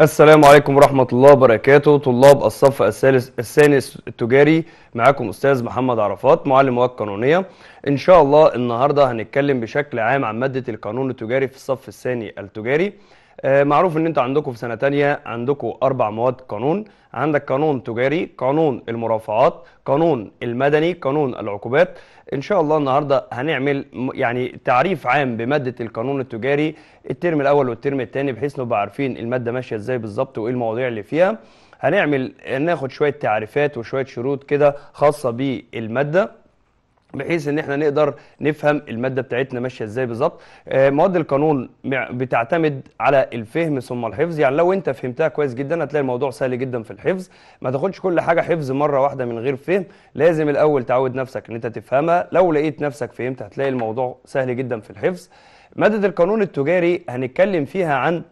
السلام عليكم ورحمة الله وبركاته طلاب الصف الثالث الثاني التجاري معاكم أستاذ محمد عرفات معلم مواد قانونية إن شاء الله النهاردة هنتكلم بشكل عام عن مادة القانون التجاري في الصف الثاني التجاري آه، معروف ان انت عندكم في سنه تانية عندكم اربع مواد قانون عندك قانون تجاري قانون المرافعات قانون المدني قانون العقوبات ان شاء الله النهارده هنعمل يعني تعريف عام بماده القانون التجاري الترم الاول والترم الثاني بحيث نبقى عارفين الماده ماشيه ازاي بالظبط وايه المواضيع اللي فيها هنعمل ناخد شويه تعريفات وشويه شروط كده خاصه بالماده بحيث ان احنا نقدر نفهم الماده بتاعتنا ماشيه ازاي بالظبط آه، مواد القانون بتعتمد على الفهم ثم الحفظ يعني لو انت فهمتها كويس جدا هتلاقي الموضوع سهل جدا في الحفظ ما تاخدش كل حاجه حفظ مره واحده من غير فهم لازم الاول تعود نفسك ان انت تفهمها لو لقيت نفسك فهمت هتلاقي الموضوع سهل جدا في الحفظ ماده القانون التجاري هنتكلم فيها عن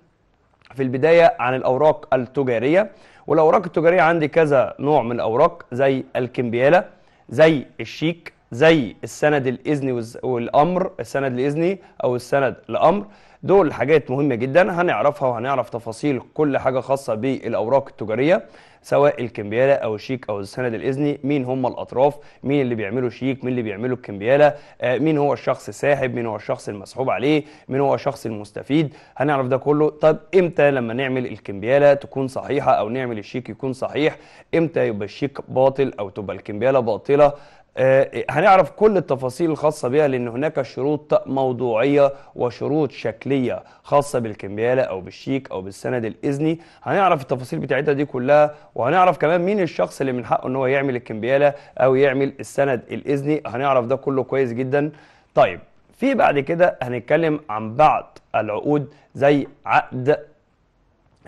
في البدايه عن الاوراق التجاريه والاوراق التجاريه عندي كذا نوع من الاوراق زي الكمبياله زي الشيك زي السند الاذني والامر السند الاذني او السند لامر دول حاجات مهمه جدا هنعرفها وهنعرف تفاصيل كل حاجه خاصه بالاوراق التجاريه سواء الكمبياله او الشيك او السند الاذني مين هم الاطراف مين اللي بيعملوا شيك مين اللي بيعملوا الكمبياله آه، مين هو الشخص الساحب مين هو الشخص المسحوب عليه مين هو الشخص المستفيد هنعرف ده كله طب امتى لما نعمل الكمبياله تكون صحيحه او نعمل الشيك يكون صحيح امتى يبقى الشيك باطل او تبقى الكمبياله باطله آه، هنعرف كل التفاصيل الخاصة بها لأن هناك شروط موضوعية وشروط شكلية خاصة بالكمبيالة أو بالشيك أو بالسند الإذني هنعرف التفاصيل بتاعتها دي كلها وهنعرف كمان مين الشخص اللي من حقه إن هو يعمل الكمبيالة أو يعمل السند الإذني هنعرف ده كله كويس جدا طيب في بعد كده هنتكلم عن بعض العقود زي عقد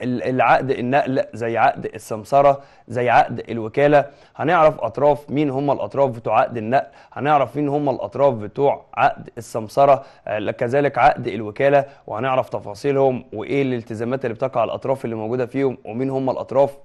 العقد النقل زي عقد السمسرة زي عقد الوكالة هنعرف أطراف مين هم الأطراف بتوع عقد النقل هنعرف مين هم الأطراف بتوع عقد السمسرة آه، كذلك عقد الوكالة وهنعرف تفاصيلهم وإيه الالتزامات اللي بتقع على الأطراف اللي موجودة فيهم ومين هم الأطراف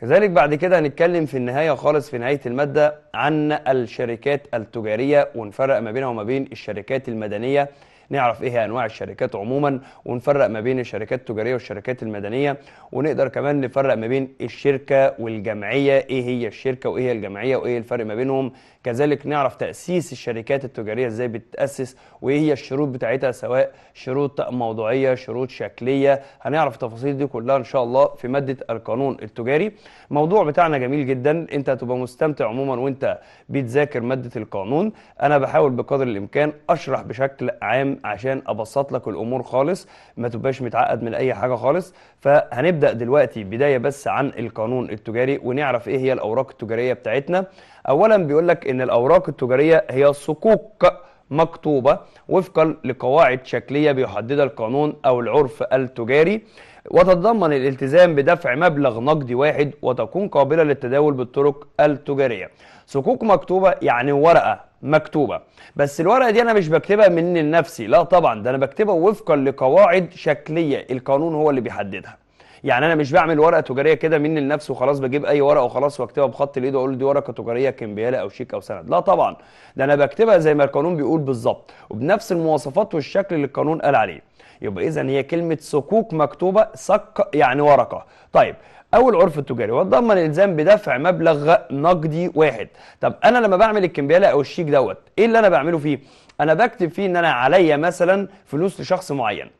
كذلك بعد كده هنتكلم في النهاية خالص في نهاية المادة عن الشركات التجارية ونفرق ما بينها وما بين الشركات المدنية نعرف ايه هي انواع الشركات عموما ونفرق ما بين الشركات التجاريه والشركات المدنيه ونقدر كمان نفرق ما بين الشركه والجمعيه ايه هي الشركه وايه هي الجمعيه وايه الفرق ما بينهم كذلك نعرف تأسيس الشركات التجارية ازاي بتتأسس وايه هي الشروط بتاعتها سواء شروط موضوعية شروط شكلية هنعرف التفاصيل دي كلها ان شاء الله في مادة القانون التجاري موضوع بتاعنا جميل جدا انت هتبقى مستمتع عموما وانت بتذاكر مادة القانون انا بحاول بقدر الامكان اشرح بشكل عام عشان ابسط لك الامور خالص ما تبقاش متعقد من اي حاجة خالص فهنبدأ دلوقتي بداية بس عن القانون التجاري ونعرف ايه هي الاوراق التجارية بتاعتنا اولا بيقول لك ان الاوراق التجاريه هي صكوك مكتوبه وفقا لقواعد شكليه بيحددها القانون او العرف التجاري وتتضمن الالتزام بدفع مبلغ نقدي واحد وتكون قابله للتداول بالطرق التجاريه صكوك مكتوبه يعني ورقه مكتوبه بس الورقه دي انا مش بكتبها من لنفسي لا طبعا ده انا بكتبها وفقا لقواعد شكليه القانون هو اللي بيحددها يعني انا مش بعمل ورقه تجاريه كده مني لنفسي وخلاص بجيب اي ورقه وخلاص واكتبها بخط اليد واقول دي ورقه تجاريه كمبياله او شيك او سند لا طبعا ده انا بكتبها زي ما القانون بيقول بالظبط وبنفس المواصفات والشكل اللي القانون قال عليه يبقى اذا هي كلمه صكوك مكتوبه صك يعني ورقه طيب أول عرف التجاري وتضمن الالزام بدفع مبلغ نقدي واحد طب انا لما بعمل الكمبياله او الشيك دوت ايه اللي انا بعمله فيه انا بكتب فيه ان انا عليا مثلا فلوس لشخص معين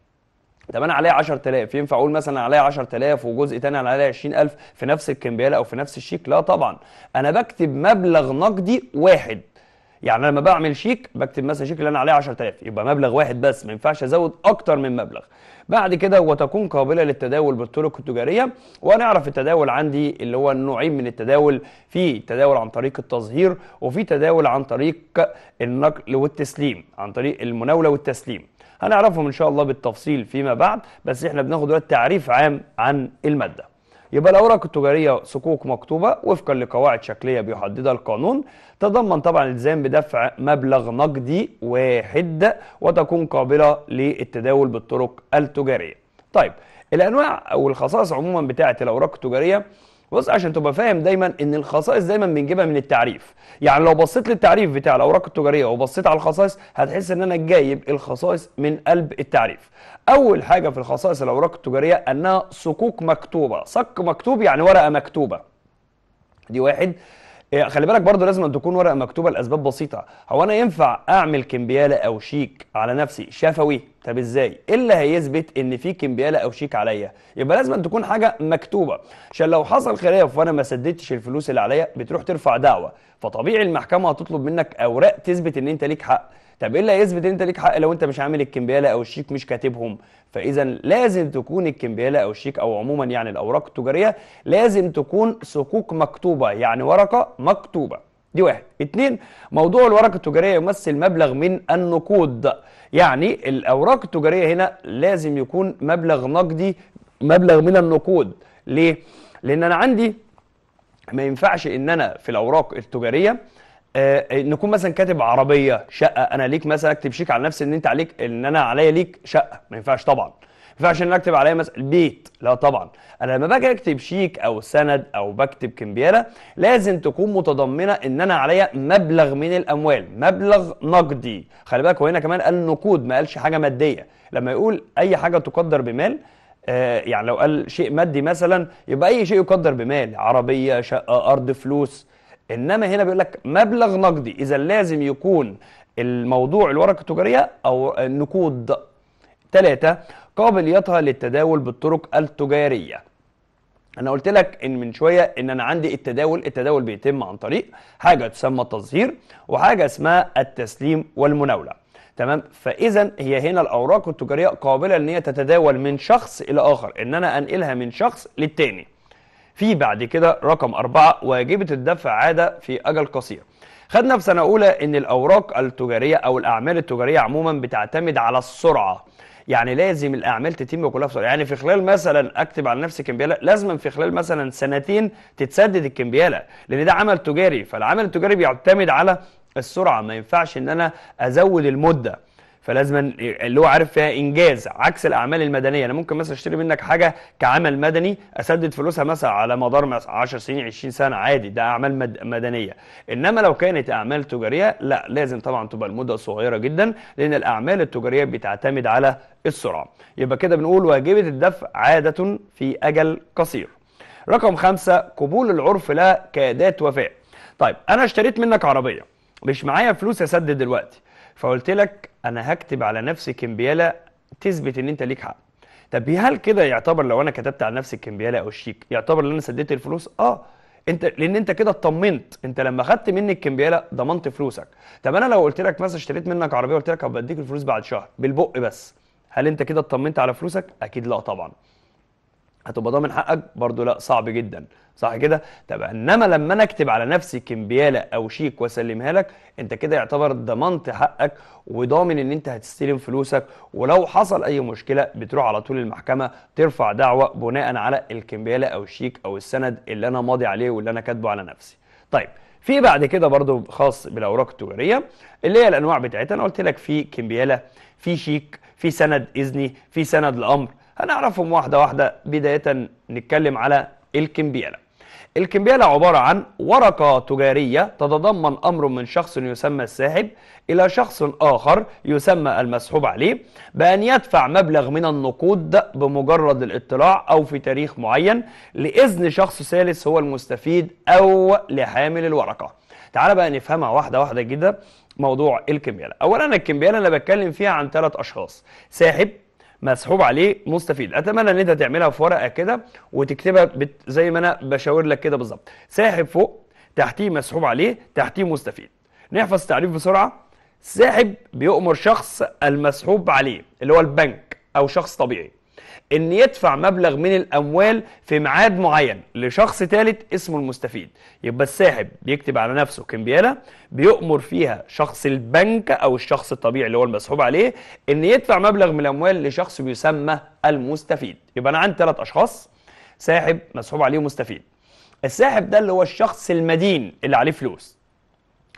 طب انا عليا 10000 ينفع اقول مثلا عليا 10000 وجزء ثاني انا عليا 20000 في نفس الكمبياله او في نفس الشيك لا طبعا انا بكتب مبلغ نقدي واحد يعني لما بعمل شيك بكتب مثلا شيك اللي انا عليه 10000 يبقى مبلغ واحد بس ما ينفعش ازود اكتر من مبلغ بعد كده وتكون قابله للتداول بالطرق التجاريه ونعرف التداول عندي اللي هو النوعين من التداول في تداول عن طريق التظهير وفي تداول عن طريق النقل والتسليم عن طريق المناوله والتسليم هنعرفهم إن شاء الله بالتفصيل فيما بعد بس إحنا بناخد دلوقتي تعريف عام عن المادة يبقى الأوراق التجارية صكوك مكتوبة وفقا لقواعد شكلية بيحددها القانون تضمن طبعا الالتزام بدفع مبلغ نقدي واحد وتكون قابلة للتداول بالطرق التجارية طيب الأنواع أو الخصائص عموما بتاعة الأوراق التجارية بص عشان تبقى فاهم دايما ان الخصائص دايما بنجيبها من التعريف يعني لو بصيت للتعريف بتاع الاوراق التجاريه وبصيت على الخصائص هتحس ان انا جايب الخصائص من قلب التعريف اول حاجه في الخصائص الاوراق التجاريه انها صكوك مكتوبه صك مكتوب يعني ورقه مكتوبه دي واحد آه، خلي بالك برضه لازم أن تكون ورقه مكتوبه لاسباب بسيطه هو انا ينفع اعمل كمبياله او شيك على نفسي شفوي طب ازاي ايه اللي هيثبت ان في كمبياله او شيك عليا يبقى لازم تكون حاجه مكتوبه عشان لو حصل خلاف وانا ما سددتش الفلوس اللي عليا بتروح ترفع دعوه فطبيعي المحكمه هتطلب منك اوراق تثبت ان انت ليك حق طب ايه اللي هيثبت ان انت ليك حق لو انت مش عامل الكمبياله او الشيك مش كاتبهم فاذا لازم تكون الكمبياله او الشيك او عموما يعني الاوراق التجاريه لازم تكون صكوك مكتوبه يعني ورقه مكتوبه دي واحد اتنين موضوع الورقه التجاريه يمثل مبلغ من النقود يعني الأوراق التجارية هنا لازم يكون مبلغ نقدي مبلغ من النقود ليه؟ لأن أنا عندي ما ينفعش إن أنا في الأوراق التجارية آه، نكون مثلا كاتب عربيه شقه انا ليك مثلا اكتب شيك على نفسي ان انت عليك ان انا عليا ليك شقه ما ينفعش طبعا ينفعش ان اكتب عليها مثلا بيت لا طبعا انا لما باجي اكتب شيك او سند او بكتب كمبياله لازم تكون متضمنه ان انا عليا مبلغ من الاموال مبلغ نقدي خلي بالك وهنا كمان قال نقود ما قالش حاجه ماديه لما يقول اي حاجه تقدر بمال آه يعني لو قال شيء مادي مثلا يبقى اي شيء يقدر بمال عربيه شقه ارض فلوس انما هنا بيقول لك مبلغ نقدي اذا لازم يكون الموضوع الورقه التجاريه او النقود ثلاثة قابليتها للتداول بالطرق التجاريه انا قلت لك ان من شويه ان انا عندي التداول التداول بيتم عن طريق حاجه تسمى التصدير وحاجه اسمها التسليم والمناوله تمام فاذا هي هنا الاوراق التجاريه قابله ان هي تتداول من شخص الى اخر ان انا انقلها من شخص للتاني في بعد كده رقم أربعة واجبة الدفع عادة في أجل قصير خدنا في سنة أولى أن الأوراق التجارية أو الأعمال التجارية عموما بتعتمد على السرعة يعني لازم الاعمال تتم كلها في يعني في خلال مثلا اكتب على نفسي كمبياله لازم في خلال مثلا سنتين تتسدد الكمبياله لان ده عمل تجاري فالعمل التجاري بيعتمد على السرعه ما ينفعش ان انا ازود المده فلازم اللي هو عارف فيها انجاز عكس الاعمال المدنيه انا ممكن مثلا اشتري منك حاجه كعمل مدني اسدد فلوسها مثلا على مدار 10 سنين 20 سنه عادي ده اعمال مدنيه انما لو كانت اعمال تجاريه لا لازم طبعا تبقى المده صغيره جدا لان الاعمال التجاريه بتعتمد على السرعه يبقى كده بنقول واجبه الدفع عاده في اجل قصير رقم خمسة قبول العرف لا كاداه وفاء طيب انا اشتريت منك عربيه مش معايا فلوس اسدد دلوقتي فقلت لك انا هكتب على نفسي كمبياله تثبت ان انت ليك حق طب هل كده يعتبر لو انا كتبت على نفسي كمبياله او الشيك يعتبر ان انا سددت الفلوس اه انت لان انت كده اطمنت انت لما خدت مني الكمبياله ضمنت فلوسك طب انا لو قلت لك مثلا اشتريت منك عربيه وقلت لك هبديك الفلوس بعد شهر بالبق بس هل انت كده اطمنت على فلوسك اكيد لا طبعا هتبقى ضامن حقك برضو لا صعب جدا صح كده طب انما لما انا اكتب على نفسي كمبياله او شيك واسلمها لك انت كده يعتبر ضمنت حقك وضامن ان انت هتستلم فلوسك ولو حصل اي مشكله بتروح على طول المحكمه ترفع دعوه بناء على الكمبياله او الشيك او السند اللي انا ماضي عليه واللي انا كاتبه على نفسي طيب في بعد كده برضو خاص بالاوراق التجاريه اللي هي الانواع بتاعتها انا قلت لك في كمبياله في شيك في سند اذني في سند لامر هنعرفهم واحدة واحدة بداية نتكلم على الكمبيالة الكمبيالة عبارة عن ورقة تجارية تتضمن أمر من شخص يسمى الساحب إلى شخص آخر يسمى المسحوب عليه بأن يدفع مبلغ من النقود بمجرد الاطلاع أو في تاريخ معين لإذن شخص ثالث هو المستفيد أو لحامل الورقة تعال بقى نفهمها واحدة واحدة جدا موضوع الكمبيالة أولا الكمبيالة أنا بتكلم فيها عن ثلاث أشخاص ساحب مسحوب عليه مستفيد اتمنى ان انت تعملها في ورقه كده وتكتبها بت... زي ما انا بشاور لك كده بالظبط ساحب فوق تحتيه مسحوب عليه تحتيه مستفيد نحفظ التعريف بسرعه ساحب بيؤمر شخص المسحوب عليه اللي هو البنك او شخص طبيعي ان يدفع مبلغ من الاموال في ميعاد معين لشخص ثالث اسمه المستفيد يبقى الساحب بيكتب على نفسه كمبياله بيؤمر فيها شخص البنك او الشخص الطبيعي اللي هو المسحوب عليه ان يدفع مبلغ من الاموال لشخص بيسمى المستفيد يبقى انا عندي ثلاث اشخاص ساحب مسحوب عليه مستفيد الساحب ده اللي هو الشخص المدين اللي عليه فلوس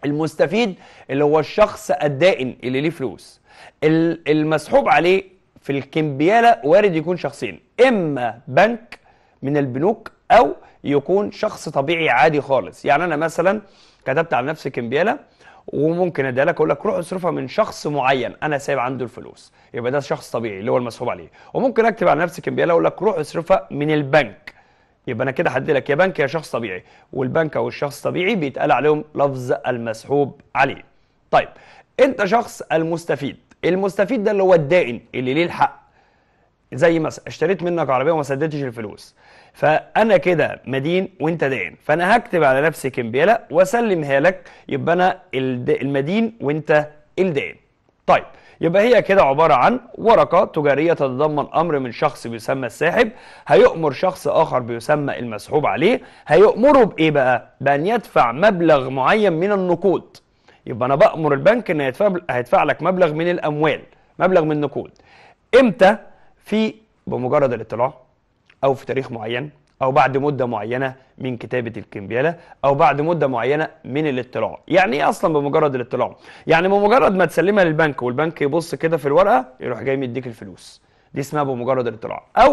المستفيد اللي هو الشخص الدائن اللي ليه فلوس المسحوب عليه في الكمبياله وارد يكون شخصين اما بنك من البنوك او يكون شخص طبيعي عادي خالص يعني انا مثلا كتبت على نفسي كمبياله وممكن اديها لك اقول لك روح اصرفها من شخص معين انا سايب عنده الفلوس يبقى ده شخص طبيعي اللي هو المسحوب عليه وممكن اكتب على نفسي كمبياله اقول لك روح اصرفها من البنك يبقى انا كده حدد لك يا بنك يا شخص طبيعي والبنك او الشخص الطبيعي بيتقال عليهم لفظ المسحوب عليه طيب انت شخص المستفيد المستفيد ده اللي هو الدائن اللي ليه الحق زي مثلا اشتريت منك عربيه وما سددتش الفلوس فانا كده مدين وانت دائن فانا هكتب على نفسي كمبيله واسلمها لك يبقى انا المدين وانت الدائن طيب يبقى هي كده عبارة عن ورقة تجارية تتضمن أمر من شخص بيسمى الساحب هيؤمر شخص آخر بيسمى المسحوب عليه هيؤمره بإيه بقى؟ بأن يدفع مبلغ معين من النقود يبقى انا بامر البنك ان هيدفع هيدفع لك مبلغ من الاموال مبلغ من النقود امتى في بمجرد الاطلاع او في تاريخ معين او بعد مده معينه من كتابه الكمبياله او بعد مده معينه من الاطلاع يعني ايه اصلا بمجرد الاطلاع يعني بمجرد ما تسلمها للبنك والبنك يبص كده في الورقه يروح جاي مديك الفلوس دي اسمها بمجرد الاطلاع او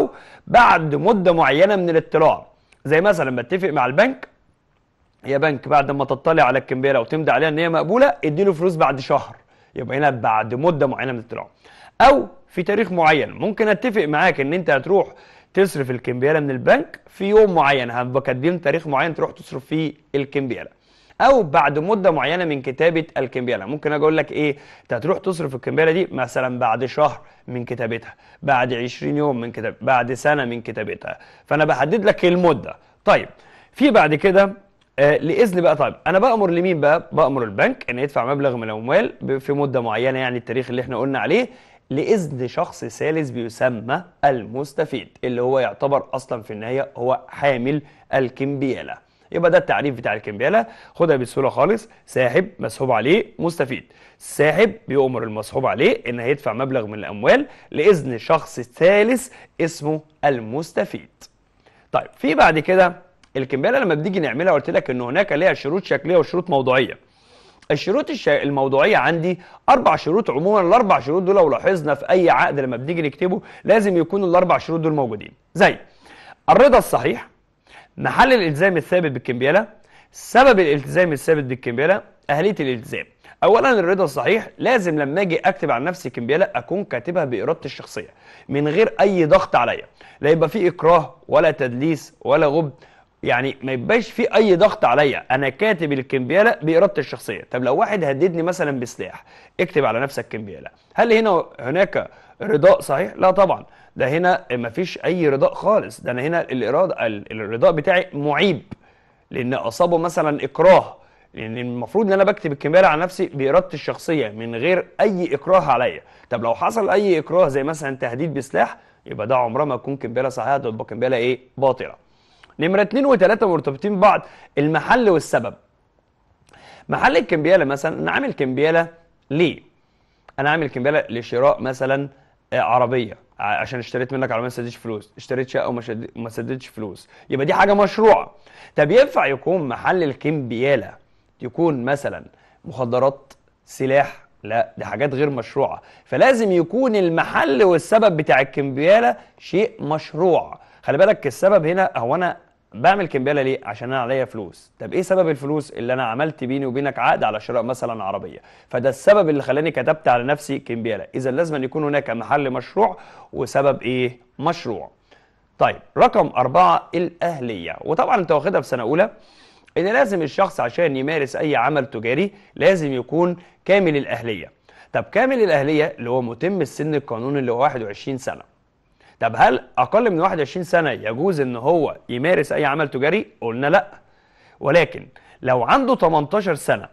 بعد مده معينه من الاطلاع زي مثلا بتفق مع البنك يا بنك بعد ما تطلع على الكمبيرة وتمضي عليها ان هي مقبوله اديله فلوس بعد شهر يبقى هنا بعد مده معينه من الطلاع او في تاريخ معين ممكن اتفق معاك ان انت هتروح تصرف الكمبيره من البنك في يوم معين هبقدم تاريخ معين تروح تصرف فيه الكمبيره او بعد مده معينه من كتابه الكمبيره ممكن اجي اقول لك ايه انت هتروح تصرف الكمبيره دي مثلا بعد شهر من كتابتها بعد 20 يوم من كتاب بعد سنه من كتابتها فانا بحدد لك المده طيب في بعد كده آه لاذن بقى طيب انا بامر لمين بقى بامر البنك ان يدفع مبلغ من الاموال في مده معينه يعني التاريخ اللي احنا قلنا عليه لاذن شخص ثالث بيسمى المستفيد اللي هو يعتبر اصلا في النهايه هو حامل الكمبياله يبقى ده التعريف بتاع الكمبياله خدها بسهوله خالص ساحب مسحوب عليه مستفيد الساحب بيؤمر المسحوب عليه ان هيدفع مبلغ من الاموال لاذن شخص ثالث اسمه المستفيد طيب في بعد كده الكمبيالة لما بنيجي نعملها قلت لك ان هناك ليها شروط شكليه وشروط موضوعيه الشروط الموضوعيه عندي اربع شروط عموما الاربع شروط دول لو لاحظنا في اي عقد لما بنيجي نكتبه لازم يكون الاربع شروط دول موجودين زي الرضا الصحيح محل الالتزام الثابت بالكمبياله سبب الالتزام الثابت بالكمبياله اهليه الالتزام اولا الرضا الصحيح لازم لما اجي اكتب عن نفسي كمبياله اكون كاتبها بارادتي الشخصيه من غير اي ضغط عليا لا يبقى في اكراه ولا تدليس ولا غبن يعني ما يبقاش في اي ضغط عليا انا كاتب الكمبياله بارادتي الشخصيه طب لو واحد هددني مثلا بسلاح اكتب على نفسك كمبياله هل هنا هناك رضاء صحيح لا طبعا ده هنا ما فيش اي رضاء خالص ده انا هنا الاراده الرضاء بتاعي معيب لان اصابه مثلا اكراه لان المفروض ان انا بكتب الكمبياله على نفسي بارادتي الشخصيه من غير اي اكراه عليا طب لو حصل اي اكراه زي مثلا تهديد بسلاح يبقى ده عمرها ما تكون كمبياله صحيحه تبقى كمبياله ايه باطله نمرة 2 و3 مرتبطين ببعض المحل والسبب محل الكمبياله مثلا انا عامل كمبياله ليه انا عامل كمبياله لشراء مثلا آه، عربيه عشان اشتريت منك عربيه ما سددتش فلوس اشتريت شقه وما ما سددتش فلوس يبقى دي حاجه مشروعه طب ينفع يكون محل الكمبياله يكون مثلا مخدرات سلاح لا دي حاجات غير مشروعه فلازم يكون المحل والسبب بتاع الكمبياله شيء مشروع خلي بالك السبب هنا هو انا بعمل كمبياله ليه عشان انا عليا فلوس طب ايه سبب الفلوس اللي انا عملت بيني وبينك عقد على شراء مثلا عربيه فده السبب اللي خلاني كتبت على نفسي كمبياله اذا لازم أن يكون هناك محل مشروع وسبب ايه مشروع طيب رقم أربعة الأهلية وطبعا انت واخدها في سنة أولى إن لازم الشخص عشان يمارس أي عمل تجاري لازم يكون كامل الأهلية طب كامل الأهلية اللي هو متم السن القانوني اللي هو 21 سنة طب هل اقل من 21 سنه يجوز ان هو يمارس اي عمل تجاري قلنا لا ولكن لو عنده 18 سنه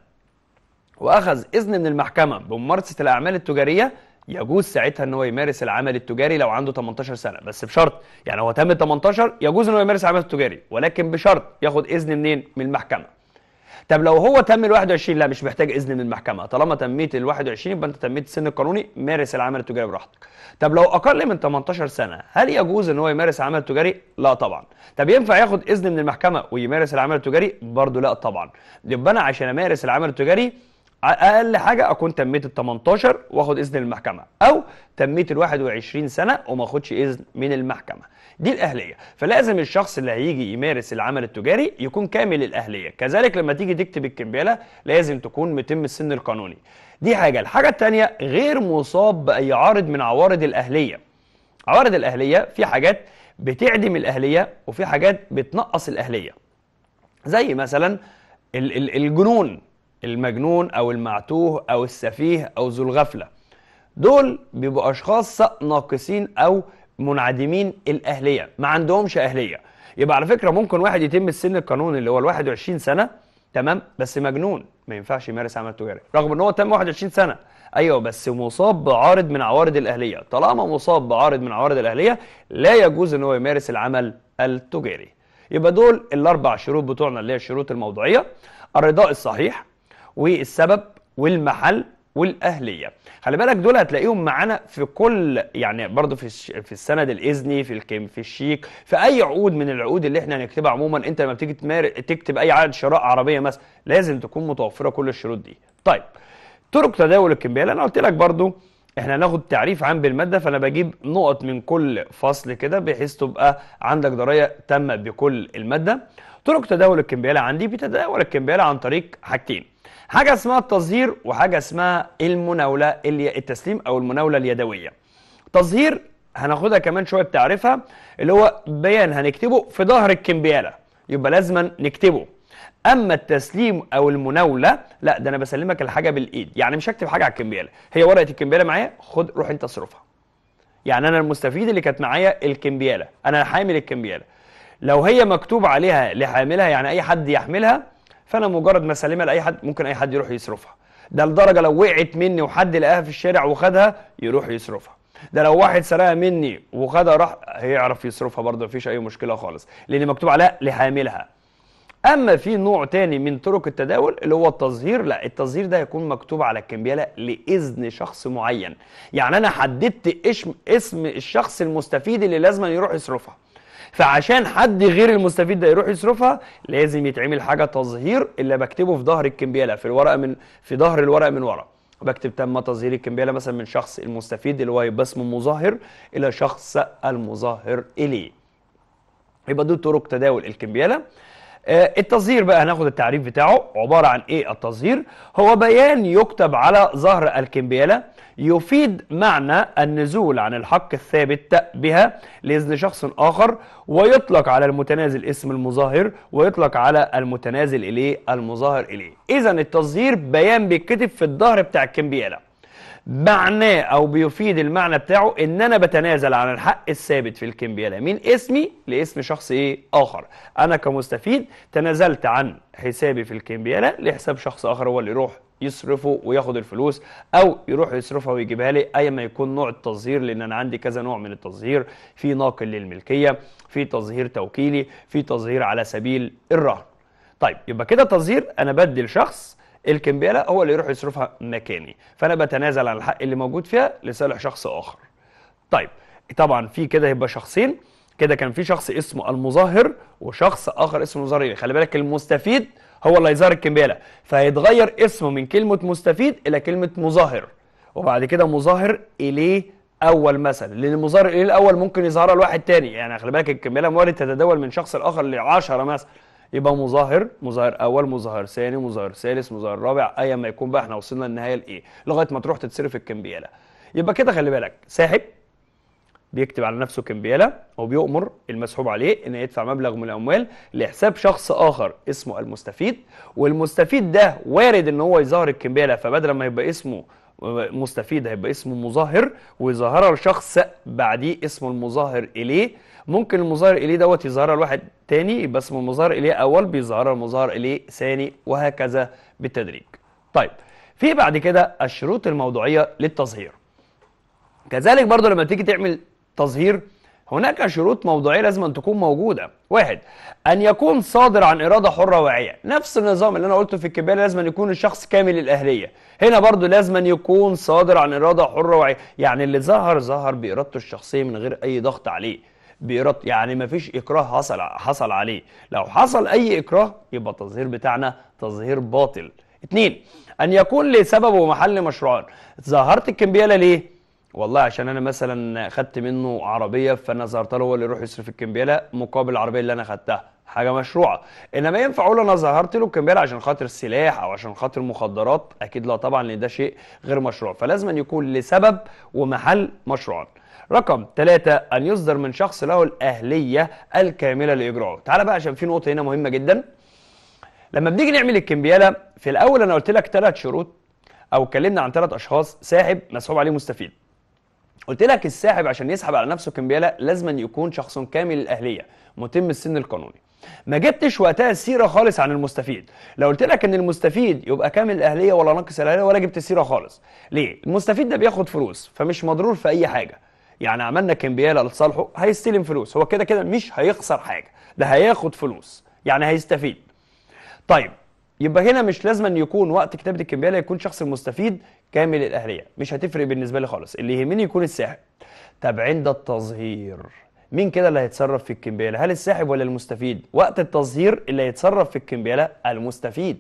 واخذ اذن من المحكمه بممارسه الاعمال التجاريه يجوز ساعتها ان هو يمارس العمل التجاري لو عنده 18 سنه بس بشرط يعني هو تم 18 يجوز ان هو يمارس العمل التجاري ولكن بشرط ياخد اذن منين من المحكمه طب لو هو تم ال 21 لا مش محتاج اذن من المحكمه طالما تميت ال 21 يبقى انت تميت السن القانوني مارس العمل التجاري براحتك طب لو اقل من 18 سنه هل يجوز ان هو يمارس عمل تجاري لا طبعا طب ينفع ياخد اذن من المحكمه ويمارس العمل التجاري برضه لا طبعا يبقى انا عشان امارس العمل التجاري اقل حاجه اكون تميت ال 18 واخد اذن المحكمه او تميت ال 21 سنه وما اخدش اذن من المحكمه دي الاهليه فلازم الشخص اللي هيجي يمارس العمل التجاري يكون كامل الاهليه كذلك لما تيجي تكتب الكمبيله لازم تكون متم السن القانوني دي حاجه الحاجه الثانيه غير مصاب باي عارض من عوارض الاهليه عوارض الاهليه في حاجات بتعدم الاهليه وفي حاجات بتنقص الاهليه زي مثلا الجنون المجنون او المعتوه او السفيه او ذو الغفله دول بيبقوا اشخاص ناقصين او منعدمين الاهليه ما عندهمش اهليه يبقى على فكره ممكن واحد يتم السن القانوني اللي هو ال 21 سنه تمام بس مجنون ما ينفعش يمارس عمل تجاري رغم ان هو تم 21 سنه ايوه بس مصاب بعارض من عوارض الاهليه طالما مصاب بعارض من عوارض الاهليه لا يجوز ان هو يمارس العمل التجاري يبقى دول الاربع شروط بتوعنا اللي هي الشروط الموضوعيه الرضاء الصحيح والسبب والمحل والأهلية خلي بالك دول هتلاقيهم معانا في كل يعني برضه في في السند الإذني في الكيم في الشيك في أي عقود من العقود اللي إحنا هنكتبها عموما أنت لما بتيجي تكتب أي عقد شراء عربية مثلا لازم تكون متوفرة كل الشروط دي طيب طرق تداول الكمبيال أنا قلت لك برضه احنا هناخد تعريف عام بالمادة فأنا بجيب نقط من كل فصل كده بحيث تبقى عندك دراية تامة بكل المادة طرق تداول الكمبيالة عندي بتداول الكمبيالة عن طريق حاجتين حاجه اسمها التصدير وحاجه اسمها المناوله اللي التسليم او المناوله اليدويه تصدير هناخدها كمان شويه بتعريفها اللي هو بيان هنكتبه في ظهر الكمبياله يبقى لازما نكتبه اما التسليم او المناوله لا ده انا بسلمك الحاجه بالايد يعني مش هكتب حاجه على الكمبياله هي ورقه الكمبياله معايا خد روح انت اصرفها يعني انا المستفيد اللي كانت معايا الكمبياله انا حامل الكمبياله لو هي مكتوب عليها لحاملها يعني اي حد يحملها فانا مجرد ما اسلمها لاي حد ممكن اي حد يروح يصرفها ده لدرجه لو وقعت مني وحد لقاها في الشارع وخدها يروح يصرفها ده لو واحد سرقها مني وخدها راح هيعرف يصرفها برضه مفيش اي مشكله خالص لان مكتوب عليها لحاملها اما في نوع تاني من طرق التداول اللي هو التظهير لا التظهير ده هيكون مكتوب على الكمبياله لاذن شخص معين يعني انا حددت اسم اسم الشخص المستفيد اللي لازم يروح يصرفها فعشان حد غير المستفيد ده يروح يصرفها لازم يتعمل حاجه تظهير اللي بكتبه في ظهر الكمبياله في الورقه من في ظهر الورقه من ورا بكتب تم تظهير الكمبياله مثلا من شخص المستفيد اللي هو يبقى اسمه مظاهر الى شخص المظاهر اليه يبقى دول طرق تداول الكمبياله آه، التظهير بقى هناخد التعريف بتاعه عبارة عن ايه التظهير هو بيان يكتب على ظهر الكمبيالة يفيد معنى النزول عن الحق الثابت بها لإذن شخص آخر ويطلق على المتنازل اسم المظاهر ويطلق على المتنازل إليه المظاهر إليه إذا التظهير بيان بيتكتب في الظهر بتاع الكمبيالة معناه او بيفيد المعنى بتاعه ان انا بتنازل عن الحق الثابت في الكمبياله من اسمي لاسم شخص ايه اخر انا كمستفيد تنازلت عن حسابي في الكمبياله لحساب شخص اخر هو اللي يروح يصرفه وياخد الفلوس او يروح يصرفها ويجيبها لي اي ما يكون نوع التظهير لان انا عندي كذا نوع من التظهير في ناقل للملكيه في تظهير توكيلي في تظهير على سبيل الرهن طيب يبقى كده تظهير انا بدي لشخص الكمبياله هو اللي يروح يصرفها مكاني فانا بتنازل عن الحق اللي موجود فيها لصالح شخص اخر طيب طبعا في كده يبقى شخصين كده كان في شخص اسمه المظاهر وشخص اخر اسمه المظاهر خلي بالك المستفيد هو اللي هيظهر الكمبياله فهيتغير اسمه من كلمه مستفيد الى كلمه مظاهر وبعد كده مظاهر اليه اول مثلا لان المظاهر اليه الاول ممكن يظهرها لواحد تاني يعني خلي بالك الكمبياله موارد تتداول من شخص لاخر ل 10 مثلا يبقى مظاهر مظاهر اول مظاهر ثاني مظاهر ثالث مظاهر رابع ايا ما يكون بقى احنا وصلنا للنهايه لايه لغايه ما تروح تتصرف الكمبياله يبقى كده خلي بالك ساحب بيكتب على نفسه كمبياله وبيؤمر المسحوب عليه ان يدفع مبلغ من الاموال لحساب شخص اخر اسمه المستفيد والمستفيد ده وارد ان هو يظهر الكمبياله فبدل ما يبقى اسمه مستفيد هيبقى اسمه مظاهر وظاهرة لشخص بعديه اسم المظاهر إليه ممكن المظاهر إليه دوت يظهرها لواحد تاني يبقى اسمه المظاهر إليه أول بيظهرها المظاهر إليه ثاني وهكذا بالتدريج طيب في بعد كده الشروط الموضوعية للتظهير كذلك برضه لما تيجي تعمل تظهير هناك شروط موضوعية لازم أن تكون موجودة واحد أن يكون صادر عن إرادة حرة واعية نفس النظام اللي أنا قلته في الكبيرة لازم أن يكون الشخص كامل الأهلية هنا برضو لازم أن يكون صادر عن إرادة حرة وعي يعني اللي ظهر ظهر بإرادته الشخصية من غير أي ضغط عليه بإرادة يعني ما فيش إكراه حصل حصل عليه لو حصل أي إكراه يبقى التظهير بتاعنا تظهير باطل اتنين أن يكون لسبب ومحل مشروعان ظهرت الكمبيالة ليه؟ والله عشان انا مثلا خدت منه عربيه فانا ظهرت له هو اللي يروح يصرف الكمبياله مقابل العربيه اللي انا خدتها حاجه مشروعه انما ينفع اقول انا ظهرت له الكمبيال عشان خاطر السلاح او عشان خاطر مخدرات اكيد لا طبعا لان ده شيء غير مشروع فلازم أن يكون لسبب ومحل مشروع رقم ثلاثة أن يصدر من شخص له الأهلية الكاملة لإجراءه تعال بقى عشان في نقطة هنا مهمة جدا لما بنيجي نعمل الكمبيالة في الأول أنا قلت لك ثلاث شروط أو اتكلمنا عن ثلاث أشخاص ساحب مسحوب عليه مستفيد قلت لك الساحب عشان يسحب على نفسه كمبيالة لازم أن يكون شخص كامل الأهلية متم السن القانوني ما جبتش وقتها السيره خالص عن المستفيد لو قلت لك ان المستفيد يبقى كامل الاهليه ولا ناقص الاهليه ولا جبت السيره خالص ليه المستفيد ده بياخد فلوس فمش مضرور في اي حاجه يعني عملنا كمبياله لصالحه هيستلم فلوس هو كده كده مش هيخسر حاجه ده هياخد فلوس يعني هيستفيد طيب يبقى هنا مش لازم أن يكون وقت كتابه الكمبياله يكون شخص المستفيد كامل الاهليه مش هتفرق بالنسبه لي خالص اللي يهمني يكون الساحب طب عند التظهير مين كده اللي هيتصرف في الكمبياله هل الساحب ولا المستفيد وقت التظهير اللي هيتصرف في الكمبياله المستفيد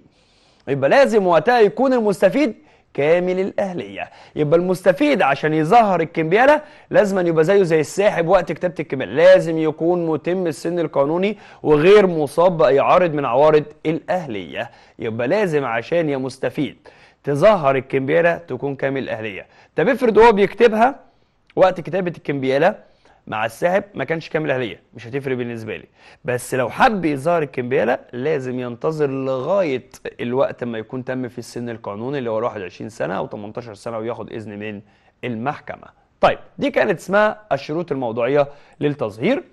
يبقى لازم وقتها يكون المستفيد كامل الأهلية يبقى المستفيد عشان يظهر الكمبيالة لازم يبقى زيه زي الساحب وقت كتابة الكمبيالة لازم يكون متم السن القانوني وغير مصاب بأي عارض من عوارض الأهلية يبقى لازم عشان يا مستفيد تظهر الكمبيالة تكون كامل الأهلية طب افرض هو بيكتبها وقت كتابة الكمبيالة مع الساحب ما كانش كامل اهليه مش هتفرق بالنسبه لي بس لو حب يظهر الكمبياله لازم ينتظر لغايه الوقت ما يكون تم في السن القانوني اللي هو 21 سنه او 18 سنه وياخد اذن من المحكمه طيب دي كانت اسمها الشروط الموضوعيه للتظهير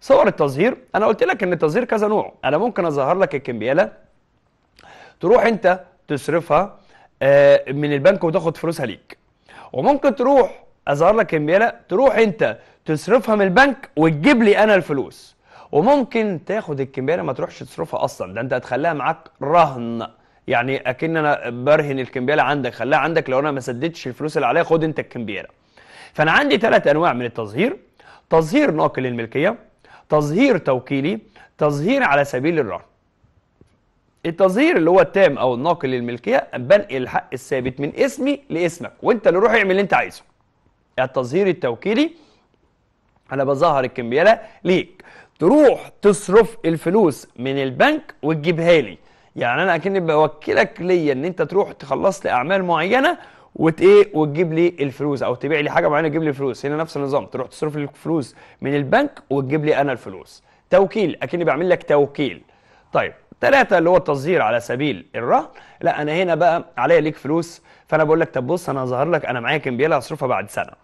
صور التظهير انا قلت لك ان التظهير كذا نوع انا ممكن اظهر لك الكمبياله تروح انت تصرفها آه، من البنك وتاخد فلوسها ليك وممكن تروح اظهر لك كمبياله تروح انت تصرفها من البنك وتجيب لي انا الفلوس وممكن تاخد الكمبياله ما تروحش تصرفها اصلا ده انت هتخليها معاك رهن يعني اكن انا برهن الكمبياله عندك خليها عندك لو انا ما سددتش الفلوس اللي عليها خد انت الكمبياله فانا عندي ثلاث انواع من التظهير تظهير ناقل للملكيه تظهير توكيلي تظهير على سبيل الرهن التظهير اللي هو التام او الناقل للملكيه بنقل الحق الثابت من اسمي لاسمك وانت اللي روح اعمل اللي انت عايزه التظهير التوكيلي انا بظهر الكمبياله ليك تروح تصرف الفلوس من البنك وتجيبها لي يعني انا اكني بوكلك ليا ان انت تروح تخلص لي اعمال معينه وت ايه وتجيب لي الفلوس او تبيع لي حاجه معينه تجيب لي الفلوس هنا نفس النظام تروح تصرف لي الفلوس من البنك وتجيب لي انا الفلوس توكيل اكني بعمل لك توكيل طيب ثلاثة اللي هو التصدير على سبيل الرهن لا انا هنا بقى عليا ليك فلوس فانا بقول لك طب بص انا هظهر لك انا معايا كمبياله هصرفها بعد سنه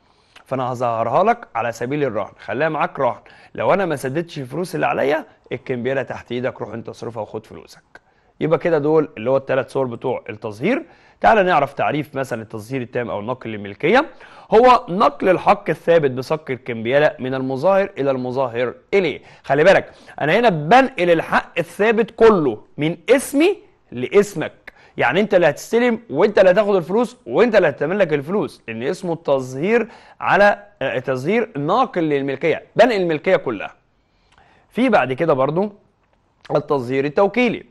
فانا هظهرها لك على سبيل الرهن خليها معاك رهن لو انا ما سددتش الفلوس اللي عليا الكمبيره تحت ايدك روح انت اصرفها وخد فلوسك يبقى كده دول اللي هو الثلاث صور بتوع التظهير تعال نعرف تعريف مثلا التظهير التام او نقل الملكيه هو نقل الحق الثابت بصك الكمبياله من المظاهر الى المظاهر اليه إيه خلي بالك انا هنا بنقل الحق الثابت كله من اسمي لاسمك يعني انت اللي هتستلم وانت اللي هتاخد الفلوس وانت اللي هتتملك لك الفلوس ان اسمه التظهير على آه، تظهير ناقل للملكيه بنق الملكيه كلها في بعد كده برضو التظهير التوكيلي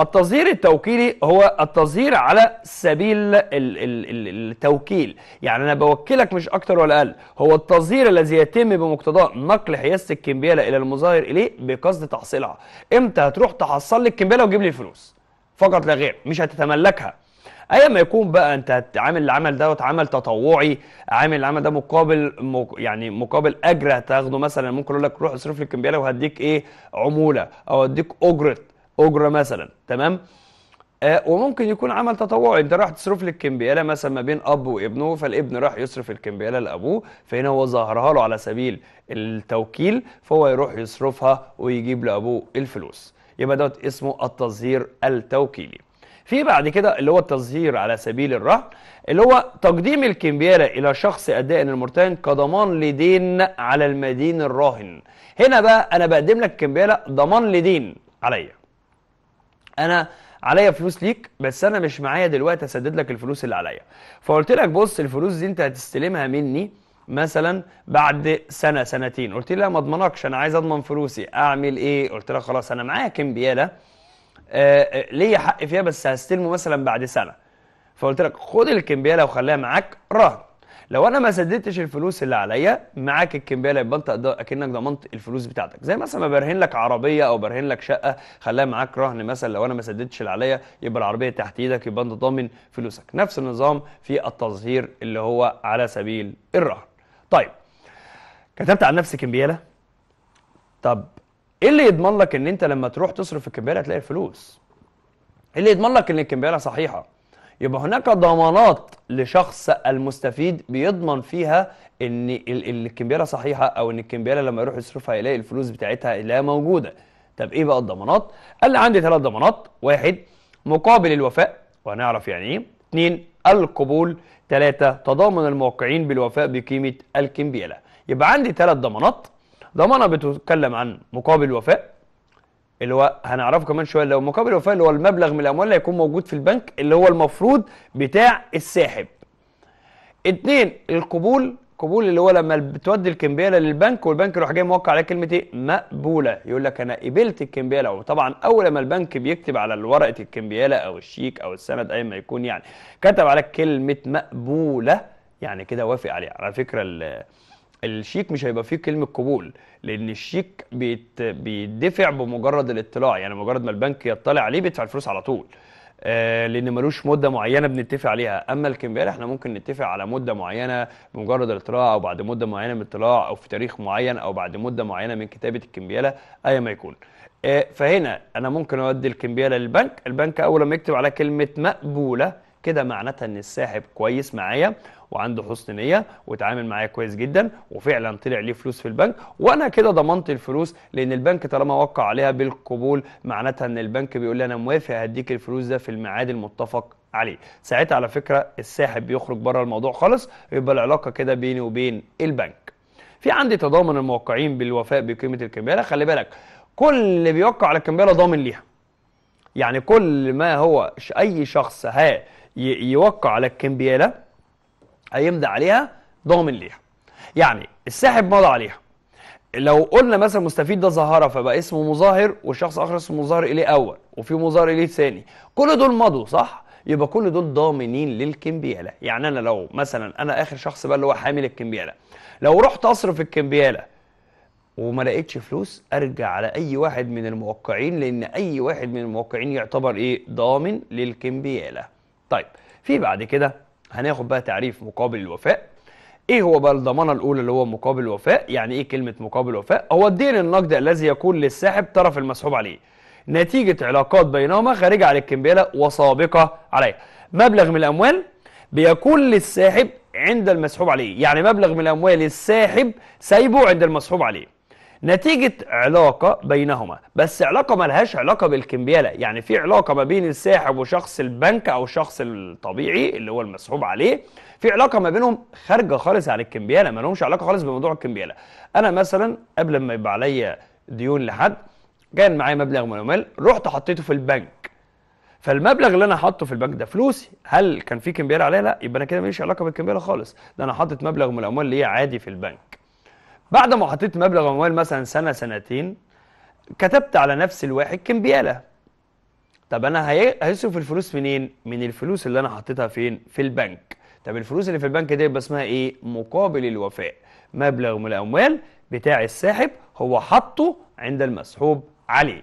التظهير التوكيلي هو التظهير على سبيل التوكيل يعني انا بوكلك مش اكتر ولا اقل هو التظهير الذي يتم بمقتضاه نقل حيازه الكمبياله الى المظاهر اليه بقصد تحصيلها امتى هتروح تحصل لي الكمبياله وتجيب لي الفلوس فقط لا غير مش هتتملكها ايا ما يكون بقى انت عامل العمل دوت عمل تطوعي عامل العمل ده مقابل مق... يعني مقابل اجر هتاخده مثلا ممكن اقول لك روح اصرف لي الكمبياله وهديك ايه عموله او هديك اجره اجره مثلا تمام آه وممكن يكون عمل تطوعي انت راح تصرف لي الكمبياله مثلا ما بين اب وابنه فالابن راح يصرف الكمبياله لابوه فهنا هو ظهرها له على سبيل التوكيل فهو يروح يصرفها ويجيب لابوه الفلوس يبقى دوت اسمه التظهير التوكيلي في بعد كده اللي هو التظهير على سبيل الرهن اللي هو تقديم الكمبيالة إلى شخص الدائن المرتهن كضمان لدين على المدين الراهن هنا بقى أنا بقدم لك كمبيالة ضمان لدين عليا أنا عليا فلوس ليك بس أنا مش معايا دلوقتي أسدد لك الفلوس اللي عليا فقلت لك بص الفلوس دي أنت هتستلمها مني مثلا بعد سنه سنتين قلت لي لا ما اضمنكش انا عايز اضمن فلوسي اعمل ايه قلت لها خلاص انا معايا كمبياله آه،, آه ليا حق فيها بس هستلمه مثلا بعد سنه فقلت لك خد الكمبياله وخليها معاك رهن لو انا ما سددتش الفلوس اللي عليا معاك الكمبياله يبقى انت اكنك ضمنت الفلوس بتاعتك زي مثلا ما برهن لك عربيه او برهن لك شقه خليها معاك رهن مثلا لو انا ما سددتش اللي عليا يبقى العربيه تحت ايدك يبقى انت ضامن فلوسك نفس النظام في التظهير اللي هو على سبيل الرهن طيب كتبت عن نفسك كمبيالة طب ايه اللي يضمن لك ان انت لما تروح تصرف في الكمبياله هتلاقي الفلوس ايه اللي يضمن لك ان الكمبياله صحيحه يبقى هناك ضمانات لشخص المستفيد بيضمن فيها ان الكمبياله صحيحه او ان الكمبياله لما يروح يصرفها يلاقي الفلوس بتاعتها لا موجوده طب ايه بقى الضمانات قال لي عندي ثلاث ضمانات واحد مقابل الوفاء وهنعرف يعني ايه اثنين القبول ثلاثة تضامن الموقعين بالوفاء بقيمة الكمبيلة يبقى عندي ثلاث ضمانات ضمانة بتتكلم عن مقابل وفاء اللي هو هنعرفه كمان شويه لو مقابل الوفاء اللي هو المبلغ من الاموال اللي هيكون موجود في البنك اللي هو المفروض بتاع الساحب. اتنين القبول قبول اللي هو لما بتودي الكمبياله للبنك والبنك يروح جاي موقع عليها كلمه ايه مقبوله يقول لك انا قبلت الكمبياله وطبعا اول ما البنك بيكتب على ورقه الكمبياله او الشيك او السند اي ما يكون يعني كتب عليك كلمه مقبوله يعني كده وافق عليها على فكره الشيك مش هيبقى فيه كلمه قبول لان الشيك بيت بيدفع بمجرد الاطلاع يعني مجرد ما البنك يطلع عليه بيدفع الفلوس على طول آه، لان ملوش مده معينه بنتفق عليها اما الكمبيال احنا ممكن نتفق على مده معينه بمجرد الاطلاع او بعد مده معينه من الاطلاع او في تاريخ معين او بعد مده معينه من كتابه الكمبياله ايا ما يكون آه، فهنا انا ممكن اودي الكمبياله للبنك البنك اول ما يكتب على كلمه مقبوله كده معناتها ان الساحب كويس معايا وعنده حسن نيه وتعامل معايا كويس جدا وفعلا طلع ليه فلوس في البنك وانا كده ضمنت الفلوس لان البنك طالما وقع عليها بالقبول معناتها ان البنك بيقول لي انا موافق هديك الفلوس ده في الميعاد المتفق عليه ساعتها على فكره الساحب بيخرج بره الموضوع خالص يبقى العلاقه كده بيني وبين البنك في عندي تضامن الموقعين بالوفاء بقيمه الكمبياله خلي بالك كل اللي بيوقع على الكمبياله ضامن ليها يعني كل ما هو اي شخص ها يوقع على الكمبياله هيمضي عليها ضامن ليها يعني الساحب مضى عليها لو قلنا مثلا مستفيد ده ظاهره فبقى اسمه مظاهر والشخص اخر اسمه مظاهر اليه اول وفي مظاهر اليه ثاني كل دول مضوا صح يبقى كل دول ضامنين للكمبياله يعني انا لو مثلا انا اخر شخص بقى اللي هو حامل الكمبياله لو رحت اصرف الكمبياله وما لقيتش فلوس ارجع على اي واحد من الموقعين لان اي واحد من الموقعين يعتبر ايه ضامن للكمبياله طيب في بعد كده هناخد بقى تعريف مقابل الوفاء ايه هو بقى الضمانه الاولى اللي هو مقابل الوفاء يعني ايه كلمه مقابل الوفاء هو الدين النقد الذي يكون للساحب طرف المسحوب عليه نتيجه علاقات بينهما خارجه عن الكمبيله وسابقه عليها مبلغ من الاموال بيكون للساحب عند المسحوب عليه يعني مبلغ من الاموال الساحب سايبه عند المسحوب عليه نتيجة علاقة بينهما بس علاقة ملهاش علاقة بالكمبيالة يعني في علاقة ما بين الساحب وشخص البنك أو الشخص الطبيعي اللي هو المسحوب عليه في علاقة ما بينهم خارجة خالص عن الكمبيالة ما لهمش علاقة خالص بموضوع الكمبيالة أنا مثلا قبل ما يبقى عليا ديون لحد كان معايا مبلغ من المال رحت حطيته في البنك فالمبلغ اللي انا حاطه في البنك ده فلوسي هل كان في كمبيالة عليه لا يبقى انا كده ماليش علاقه بالكمبيالة خالص ده انا حاطط مبلغ من الاموال هي عادي في البنك بعد ما حطيت مبلغ اموال مثلا سنه سنتين كتبت على نفس الواحد كمبياله طب انا هيصرف الفلوس منين من الفلوس اللي انا حطيتها فين في البنك طب الفلوس اللي في البنك دي يبقى اسمها ايه مقابل الوفاء مبلغ من الاموال بتاع الساحب هو حطه عند المسحوب عليه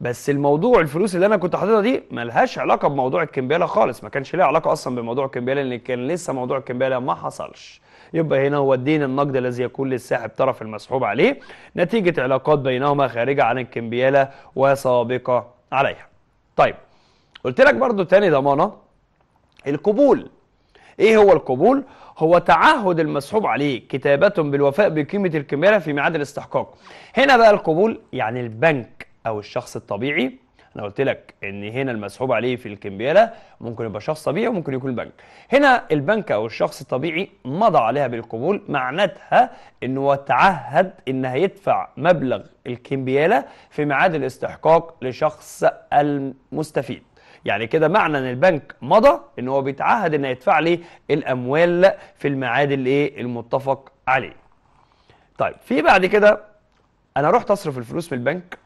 بس الموضوع الفلوس اللي انا كنت حاططها دي ملهاش علاقه بموضوع الكمبياله خالص ما كانش ليها علاقه اصلا بموضوع الكمبياله لان كان لسه موضوع الكمبياله ما حصلش يبقى هنا هو الدين النقد الذي يكون للساحب طرف المسحوب عليه نتيجة علاقات بينهما خارجة عن الكمبيالة وسابقة عليها طيب قلت لك برضو تاني ضمانة القبول ايه هو القبول هو تعهد المسحوب عليه كتابة بالوفاء بقيمة الكمبيالة في ميعاد الاستحقاق هنا بقى القبول يعني البنك أو الشخص الطبيعي انا قلت لك ان هنا المسحوب عليه في الكمبياله ممكن يبقى شخص طبيعي وممكن يكون بنك هنا البنك او الشخص الطبيعي مضى عليها بالقبول معناتها انه تعهد ان هيدفع مبلغ الكمبياله في ميعاد الاستحقاق لشخص المستفيد يعني كده معنى ان البنك مضى ان هو بيتعهد ان يدفع لي الاموال في الميعاد الايه المتفق عليه طيب في بعد كده انا رحت اصرف الفلوس في البنك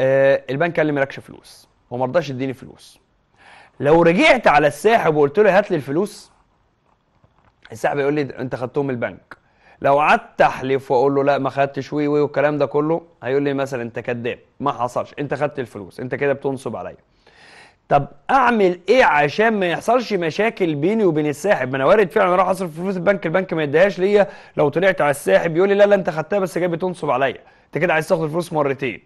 آه البنك قال لي مالكش فلوس وما رضاش يديني فلوس لو رجعت على الساحب وقلت له هات لي الفلوس الساحب يقول لي انت خدتهم من البنك لو قعدت احلف واقول له لا ما خدتش وي وي والكلام ده كله هيقول لي مثلا انت كذاب ما حصلش انت خدت الفلوس انت كده بتنصب عليا طب اعمل ايه عشان ما يحصلش مشاكل بيني وبين الساحب ما انا وارد فعلا اروح اصرف فلوس البنك البنك ما يديهاش ليا لو طلعت على الساحب يقول لي لا لا انت خدتها بس جاي بتنصب عليا انت كده عايز تاخد الفلوس مرتين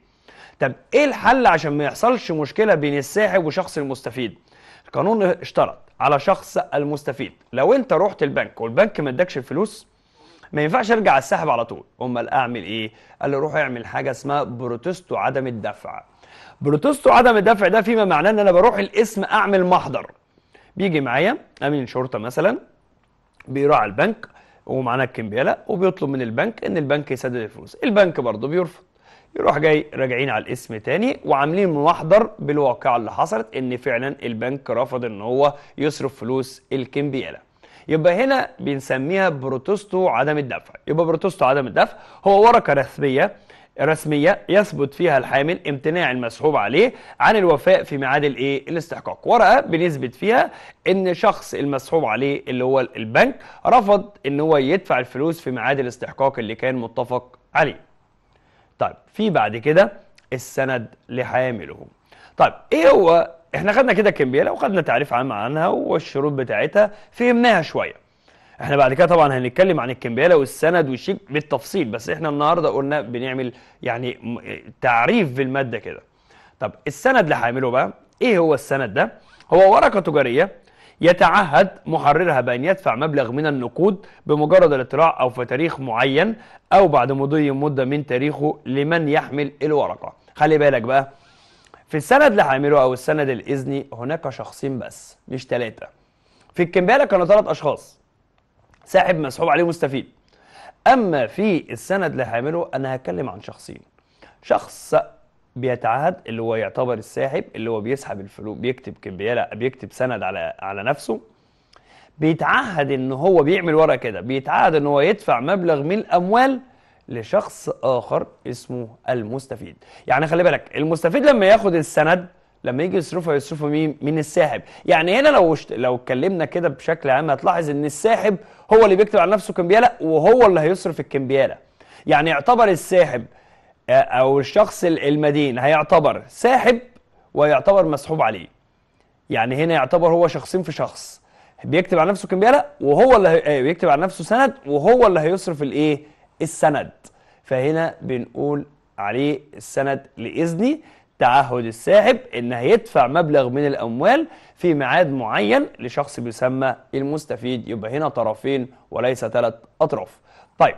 طب ايه الحل عشان ما يحصلش مشكله بين الساحب وشخص المستفيد القانون اشترط على شخص المستفيد لو انت رحت البنك والبنك ما ادكش الفلوس ما ينفعش ارجع السحب على طول امال اعمل ايه قال لي روح اعمل حاجه اسمها بروتستو عدم الدفع بروتستو عدم الدفع ده فيما معناه ان انا بروح الاسم اعمل محضر بيجي معايا امين شرطه مثلا بيراعي البنك ومعناه الكمبياله وبيطلب من البنك ان البنك يسدد الفلوس البنك برضه بيرفض يروح جاي راجعين على الاسم تاني وعاملين محضر بالواقعة اللي حصلت ان فعلا البنك رفض ان هو يصرف فلوس الكمبياله يبقى هنا بنسميها بروتوستو عدم الدفع يبقى بروتوستو عدم الدفع هو ورقة رسمية رسمية يثبت فيها الحامل امتناع المسحوب عليه عن الوفاء في ميعاد الايه الاستحقاق ورقة بنثبت فيها ان شخص المسحوب عليه اللي هو البنك رفض ان هو يدفع الفلوس في ميعاد الاستحقاق اللي كان متفق عليه طيب في بعد كده السند لحامله طيب ايه هو احنا خدنا كده الكمبياله وخدنا تعريف عام عنها والشروط بتاعتها فهمناها شويه احنا بعد كده طبعا هنتكلم عن الكمبياله والسند والشيك بالتفصيل بس احنا النهارده قلنا بنعمل يعني تعريف بالماده كده طب السند لحامله بقى ايه هو السند ده هو ورقه تجاريه يتعهد محررها بأن يدفع مبلغ من النقود بمجرد الاطلاع أو في تاريخ معين أو بعد مضي مدة من تاريخه لمن يحمل الورقة خلي بالك بقى في السند اللي حامله أو السند الإذني هناك شخصين بس مش ثلاثة في الكمبالة كانوا ثلاث أشخاص ساحب مسحوب عليه مستفيد أما في السند اللي حامله أنا هتكلم عن شخصين شخص بيتعهد اللي هو يعتبر الساحب اللي هو بيسحب الفلوس بيكتب بيلا بيكتب سند على على نفسه بيتعهد ان هو بيعمل ورقه كده بيتعهد ان هو يدفع مبلغ من الاموال لشخص اخر اسمه المستفيد يعني خلي بالك المستفيد لما ياخد السند لما يجي يصرفه يصرفه مين من الساحب يعني هنا لو شت... لو اتكلمنا كده بشكل عام هتلاحظ ان الساحب هو اللي بيكتب على نفسه كمبياله وهو اللي هيصرف الكمبياله يعني يعتبر الساحب او الشخص المدين هيعتبر ساحب ويعتبر مسحوب عليه يعني هنا يعتبر هو شخصين في شخص بيكتب على نفسه كمبياله وهو اللي هي... آه، بيكتب على نفسه سند وهو اللي هيصرف الايه السند فهنا بنقول عليه السند لاذن تعهد الساحب ان هيدفع مبلغ من الاموال في ميعاد معين لشخص بيسمى المستفيد يبقى هنا طرفين وليس ثلاث اطراف طيب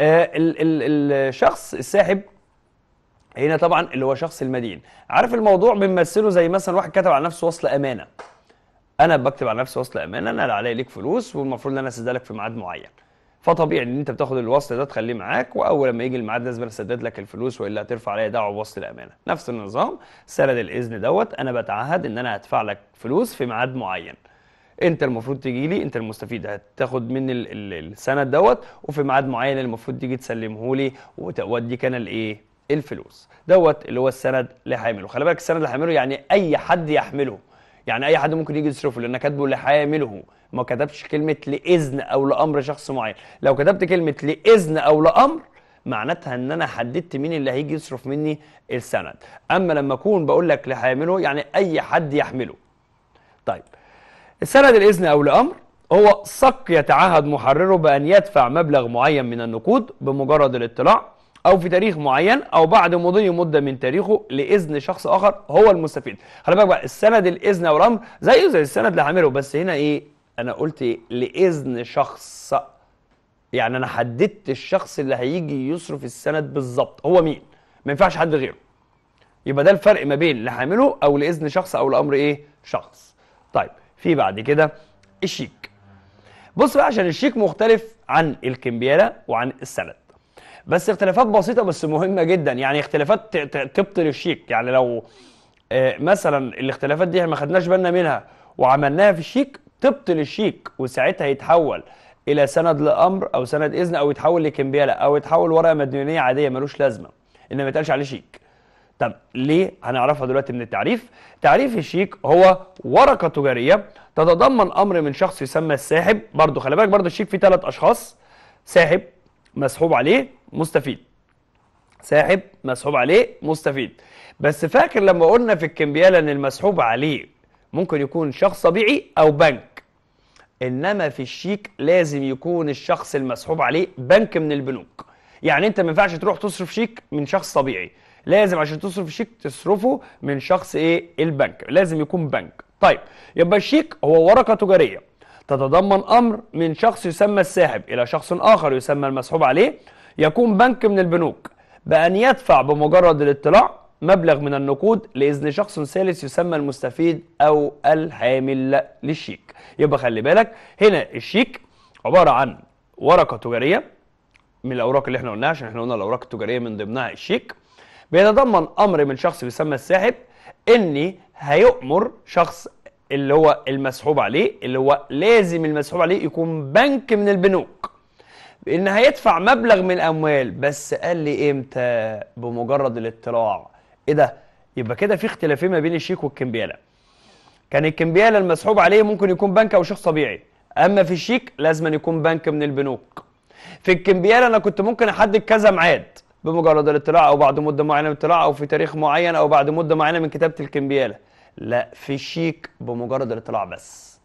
آه، الشخص الساحب هنا طبعا اللي هو شخص المدين عارف الموضوع بنمثله زي مثلا واحد كتب على نفسه وصل امانه انا بكتب على نفسي وصل امانه انا اللي ليك فلوس والمفروض ان انا اسدد لك في ميعاد معين فطبيعي ان انت بتاخد الوصل ده تخليه معاك واول لما يجي الميعاد لازم اسدد لك الفلوس والا هترفع عليا دعوه بوصل الامانه نفس النظام سند الاذن دوت انا بتعهد ان انا هدفع لك فلوس في ميعاد معين انت المفروض تجي لي انت المستفيد هتاخد مني السند دوت وفي ميعاد معين المفروض تيجي تسلمه لي واديك انا الايه الفلوس دوت اللي هو السند اللي حامله خلي بالك السند اللي حامله يعني اي حد يحمله يعني اي حد ممكن يجي يصرفه لان كاتبه لحامله ما كتبش كلمه لاذن او لامر شخص معين لو كتبت كلمه لاذن او لامر معناتها ان انا حددت مين اللي هيجي يصرف مني السند اما لما اكون بقول لك لحامله يعني اي حد يحمله السند الإذن أو الأمر هو صك يتعهد محرره بأن يدفع مبلغ معين من النقود بمجرد الاطلاع أو في تاريخ معين أو بعد مضي مدة من تاريخه لإذن شخص آخر هو المستفيد خلي بالك بقى السند الإذن أو الأمر زيه زي السند لعامله بس هنا إيه أنا قلت إيه؟ لإذن شخص يعني أنا حددت الشخص اللي هيجي يصرف السند بالظبط هو مين ما ينفعش حد غيره يبقى ده الفرق ما بين لحامله أو لإذن شخص أو لأمر إيه شخص طيب في بعد كده الشيك بص بقى عشان الشيك مختلف عن الكمبياله وعن السند بس اختلافات بسيطه بس مهمه جدا يعني اختلافات تبطل الشيك يعني لو آه، مثلا الاختلافات دي ما خدناش بالنا منها وعملناها في الشيك تبطل الشيك وساعتها يتحول الى سند لامر او سند اذن او يتحول لكمبياله او يتحول ورقه مديونيه عاديه ملوش لازمه انما ما يتقالش عليه شيك طب ليه هنعرفها دلوقتي من التعريف تعريف الشيك هو ورقه تجاريه تتضمن امر من شخص يسمى الساحب برضه خلي بالك برضه الشيك فيه ثلاث اشخاص ساحب مسحوب عليه مستفيد ساحب مسحوب عليه مستفيد بس فاكر لما قلنا في الكمبياله ان المسحوب عليه ممكن يكون شخص طبيعي او بنك انما في الشيك لازم يكون الشخص المسحوب عليه بنك من البنوك يعني انت ما ينفعش تروح تصرف شيك من شخص طبيعي لازم عشان تصرف شيك تصرفه من شخص ايه البنك لازم يكون بنك طيب يبقى الشيك هو ورقه تجاريه تتضمن امر من شخص يسمى الساحب الى شخص اخر يسمى المسحوب عليه يكون بنك من البنوك بان يدفع بمجرد الاطلاع مبلغ من النقود لاذن شخص ثالث يسمى المستفيد او الحامل للشيك يبقى خلي بالك هنا الشيك عباره عن ورقه تجاريه من الاوراق اللي احنا قلناها عشان احنا قلنا الاوراق التجاريه من ضمنها الشيك بيتضمن امر من شخص يسمى الساحب اني هيؤمر شخص اللي هو المسحوب عليه اللي هو لازم المسحوب عليه يكون بنك من البنوك بان هيدفع مبلغ من الاموال بس قال لي امتى بمجرد الاطلاع ايه ده يبقى كده في اختلافين ما بين الشيك والكمبياله كان الكمبياله المسحوب عليه ممكن يكون بنك او شخص طبيعي اما في الشيك لازم يكون بنك من البنوك في الكمبياله انا كنت ممكن احدد كذا ميعاد بمجرد الاطلاع او بعد مده معينه من الاطلاع او في تاريخ معين او بعد مده معينه من كتابه الكمبياله لا في الشيك بمجرد الاطلاع بس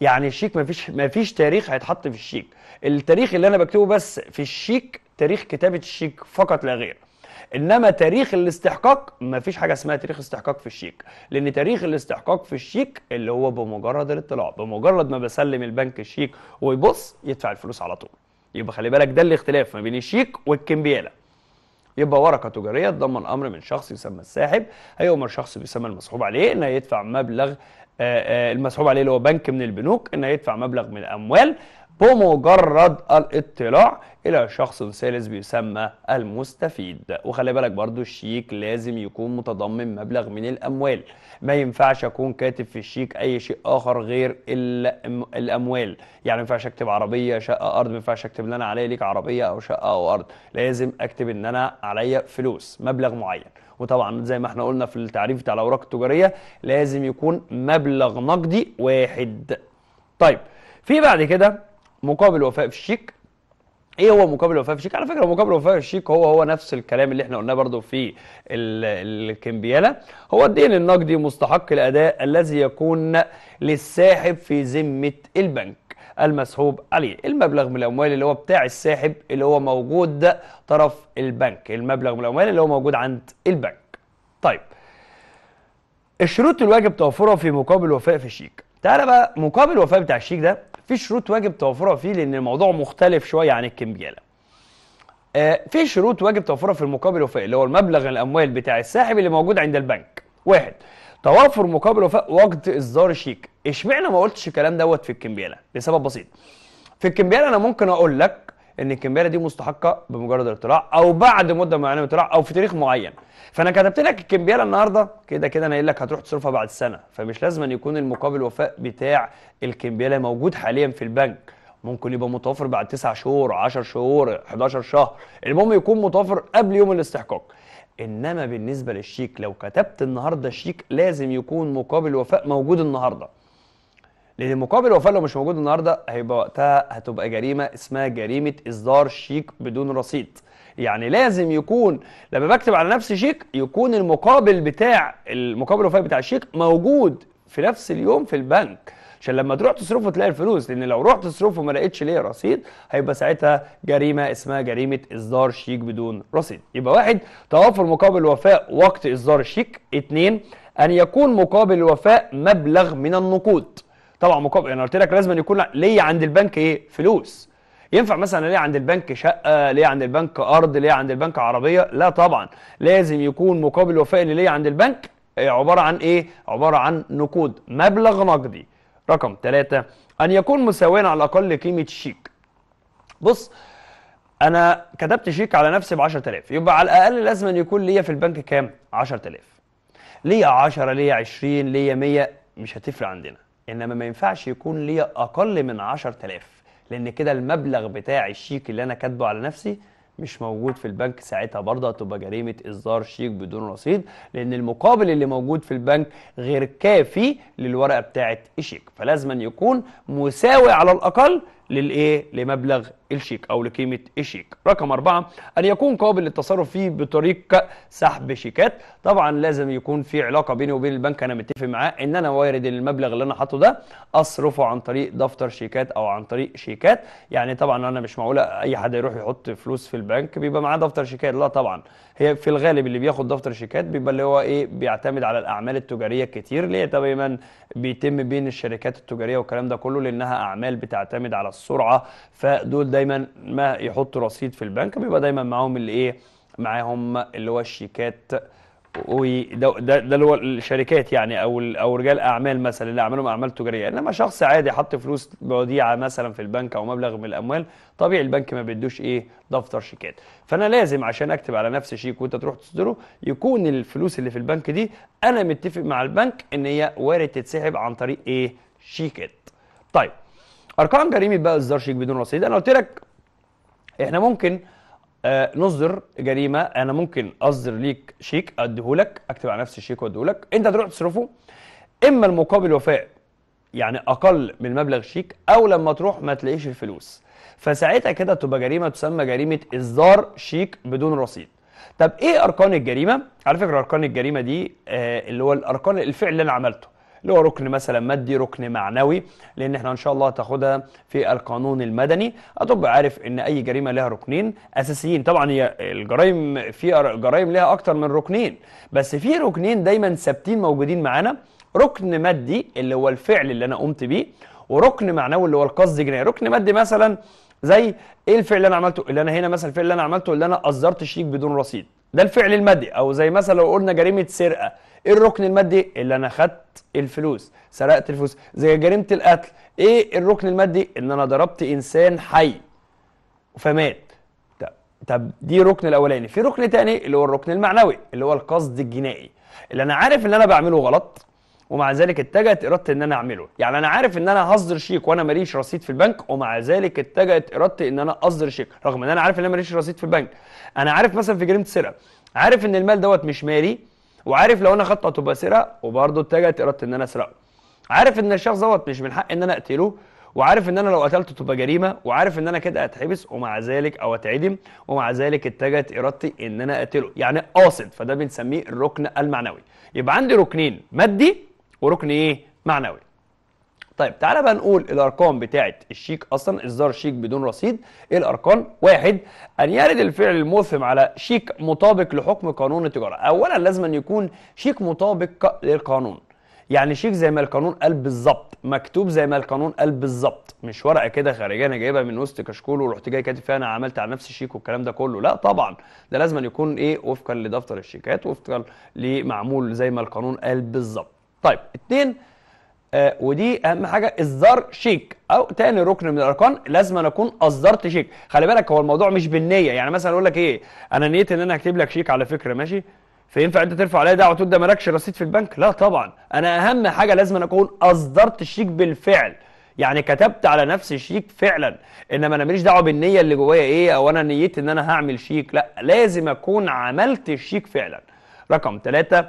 يعني الشيك ما فيش تاريخ هيتحط في الشيك التاريخ اللي انا بكتبه بس في الشيك تاريخ كتابه الشيك فقط لا غير انما تاريخ الاستحقاق ما فيش حاجه اسمها تاريخ استحقاق في الشيك لان تاريخ الاستحقاق في الشيك اللي هو بمجرد الاطلاع بمجرد ما بسلم البنك الشيك ويبص يدفع الفلوس على طول يبقى خلي بالك ده الاختلاف ما بين الشيك والكمبياله يبقى ورقه تجاريه تضمن امر من شخص يسمى الساحب هيؤمر شخص بيسمى المسحوب عليه انه يدفع مبلغ آه، آه، المسحوب عليه اللي هو بنك من البنوك انه يدفع مبلغ من الاموال بمجرد الاطلاع الى شخص ثالث بيسمى المستفيد وخلي بالك برضو الشيك لازم يكون متضمن مبلغ من الاموال ما ينفعش اكون كاتب في الشيك اي شيء اخر غير الاموال يعني ما ينفعش اكتب عربيه شقه ارض ما ينفعش اكتب ان انا عليا ليك عربيه او شقه او ارض لازم اكتب ان انا عليا فلوس مبلغ معين وطبعا زي ما احنا قلنا في التعريف بتاع الاوراق التجاريه لازم يكون مبلغ نقدي واحد طيب في بعد كده مقابل وفاء في الشيك ايه هو مقابل وفاء في الشيك على فكره مقابل وفاء في الشيك هو هو نفس الكلام اللي احنا قلناه برضو في الكمبياله هو الدين النقدي مستحق الاداء الذي يكون للساحب في ذمه البنك المسحوب عليه المبلغ من الاموال اللي هو بتاع الساحب اللي هو موجود طرف البنك المبلغ من الاموال اللي هو موجود عند البنك طيب الشروط الواجب توفرها في مقابل وفاء في الشيك تعالى بقى مقابل وفاء بتاع الشيك ده في شروط واجب توفرها فيه لان الموضوع مختلف شويه عن الكمبياله آه في شروط واجب توفرها في المقابل الوفائي اللي هو المبلغ الاموال بتاع الساحب اللي موجود عند البنك واحد توفر مقابل وفاء وقت اصدار الشيك اشمعنى ما قلتش الكلام دوت في الكمبياله لسبب بسيط في الكمبياله انا ممكن اقول لك ان الكمبياله دي مستحقه بمجرد الاطلاع او بعد مده معينه من الاطلاع او في تاريخ معين فانا كتبت لك الكمبياله النهارده كده كده انا قايل لك هتروح تصرفها بعد سنه فمش لازم أن يكون المقابل وفاء بتاع الكمبياله موجود حاليا في البنك ممكن يبقى متوفر بعد 9 شهور 10 شهور 11 شهر المهم يكون متوفر قبل يوم الاستحقاق انما بالنسبه للشيك لو كتبت النهارده الشيك لازم يكون مقابل وفاء موجود النهارده لان مقابل وفاء لو مش موجود النهارده هيبقى وقتها هتبقى جريمه اسمها جريمه اصدار شيك بدون رصيد يعني لازم يكون لما بكتب على نفس شيك يكون المقابل بتاع المقابل الوفائي بتاع الشيك موجود في نفس اليوم في البنك عشان لما تروح تصرفه تلاقي الفلوس لان لو رحت تصرفه ما لقيتش ليه رصيد هيبقى ساعتها جريمه اسمها جريمه اصدار شيك بدون رصيد يبقى واحد توافر مقابل الوفاء وقت اصدار الشيك اثنين ان يكون مقابل الوفاء مبلغ من النقود طبعا مقابل يعني انا قلت لك لازم يكون ليا عند البنك ايه فلوس ينفع مثلا ليه عند البنك شقه ليه عند البنك ارض ليه عند البنك عربيه لا طبعا لازم يكون مقابل الوفاء اللي ليا عند البنك إيه، عباره عن ايه عباره عن نقود مبلغ نقدي رقم ثلاثة ان يكون مساويا على الاقل قيمه الشيك بص انا كتبت شيك على نفسي ب 10000 يبقى على الاقل لازم أن يكون ليا في البنك كام 10000 ليا 10 ليا 20 ليا 100 مش هتفرق عندنا انما ما ينفعش يكون ليا اقل من 10000 لان كده المبلغ بتاع الشيك اللي انا كاتبه على نفسي مش موجود في البنك ساعتها برضه هتبقى جريمه اصدار شيك بدون رصيد لان المقابل اللي موجود في البنك غير كافي للورقه بتاعه الشيك فلازم يكون مساوي على الاقل للايه لمبلغ الشيك او لقيمه الشيك رقم أربعة ان يكون قابل للتصرف فيه بطريقه سحب شيكات طبعا لازم يكون في علاقه بيني وبين البنك انا متفق معاه ان انا وارد المبلغ اللي انا حاطه ده اصرفه عن طريق دفتر شيكات او عن طريق شيكات يعني طبعا انا مش معقوله اي حد يروح يحط فلوس في البنك بيبقى معاه دفتر شيكات لا طبعا هي في الغالب اللي بياخد دفتر شيكات بيبقى اللي هو ايه بيعتمد على الاعمال التجاريه كتير اللي هي بيتم بين الشركات التجاريه والكلام ده كله لانها اعمال بتعتمد على السرعه فدول دايما ما يحطوا رصيد في البنك بيبقى دايما معاهم اللي ايه معاهم اللي هو الشيكات وده ده, ده اللي هو الشركات يعني او او رجال اعمال مثلا اللي اعمالهم اعمال تجاريه انما شخص عادي حط فلوس بوديعه مثلا في البنك او مبلغ من الاموال طبيعي البنك ما بيدوش ايه دفتر شيكات فانا لازم عشان اكتب على نفس شيك وانت تروح تصدره يكون الفلوس اللي في البنك دي انا متفق مع البنك ان هي وارد تتسحب عن طريق ايه شيكات طيب ارقام جريمه بقى الزار شيك بدون رصيد انا قلت لك احنا ممكن آه، نصدر جريمه انا ممكن اصدر ليك شيك اديهولك اكتب على نفسي الشيك واديهولك انت تروح تصرفه اما المقابل وفاء يعني اقل من مبلغ الشيك او لما تروح ما تلاقيش الفلوس فساعتها كده تبقى جريمه تسمى جريمه اصدار شيك بدون رصيد طب ايه اركان الجريمه على فكره اركان الجريمه دي آه، اللي هو الاركان الفعل اللي انا عملته اللي هو ركن مثلا مادي ركن معنوي لان احنا ان شاء الله هتاخدها في القانون المدني هتبقى عارف ان اي جريمه لها ركنين اساسيين طبعا هي الجرائم في جرائم لها اكتر من ركنين بس في ركنين دايما ثابتين موجودين معانا ركن مادي اللي هو الفعل اللي انا قمت بيه وركن معنوي اللي هو القصد الجنائي ركن مادي مثلا زي ايه الفعل اللي انا عملته اللي انا هنا مثلا الفعل اللي انا عملته اللي انا اصدرت شيك بدون رصيد ده الفعل المادي او زي مثلا لو قلنا جريمه سرقه ايه الركن المادي اللي انا خدت الفلوس سرقت الفلوس زي جريمه القتل ايه الركن المادي ان انا ضربت انسان حي فمات طب دي الركن الاولاني في ركن تاني اللي هو الركن المعنوي اللي هو القصد الجنائي اللي انا عارف ان انا بعمله غلط ومع ذلك اتجهت ارادتي ان انا اعمله يعني انا عارف ان انا هصدر شيك وانا ماليش رصيد في البنك ومع ذلك اتجهت ارادتي ان انا اصدر شيك رغم ان انا عارف ان انا ماليش رصيد في البنك انا عارف مثلا في جريمه سرقه عارف ان المال دوت مش مالي وعارف لو انا خدته هتبقى سرقه وبرضه اتجهت ارادتي ان انا اسرقه عارف ان الشخص دوت مش من حق ان انا اقتله وعارف ان انا لو قتلته تبقى جريمه وعارف ان انا كده اتحبس ومع ذلك او اتعدم ومع ذلك اتجهت ارادتي ان انا اقتله يعني قاصد فده بنسميه الركن المعنوي يبقى عندي ركنين مادي وركن ايه معنوي طيب تعالى بقى نقول الارقام بتاعه الشيك اصلا اصدار شيك بدون رصيد ايه الارقام واحد ان يرد الفعل المفهم على شيك مطابق لحكم قانون التجاره اولا لازم أن يكون شيك مطابق للقانون يعني شيك زي ما القانون قال بالظبط مكتوب زي ما القانون قال بالظبط مش ورقه كده خارجيه انا جايبها من وسط كشكول ورحت جاي كاتب فيها انا عملت على نفسي شيك والكلام ده كله لا طبعا ده لازم أن يكون ايه وفقا لدفتر الشيكات وفقا لمعمول زي ما القانون قال بالظبط طيب اتنين آه ودي اهم حاجه اصدار شيك او تاني ركن من الاركان لازم أن اكون اصدرت شيك خلي بالك هو الموضوع مش بالنيه يعني مثلا اقول لك ايه انا نيت ان انا اكتب لك شيك على فكره ماشي فينفع انت ترفع عليا دعوه وتقول ده مالكش رصيد في البنك لا طبعا انا اهم حاجه لازم أن اكون اصدرت الشيك بالفعل يعني كتبت على نفسي شيك فعلا انما انا ماليش دعوه بالنيه اللي جوايا ايه او انا نيت ان انا هعمل شيك لا لازم اكون عملت الشيك فعلا رقم ثلاثة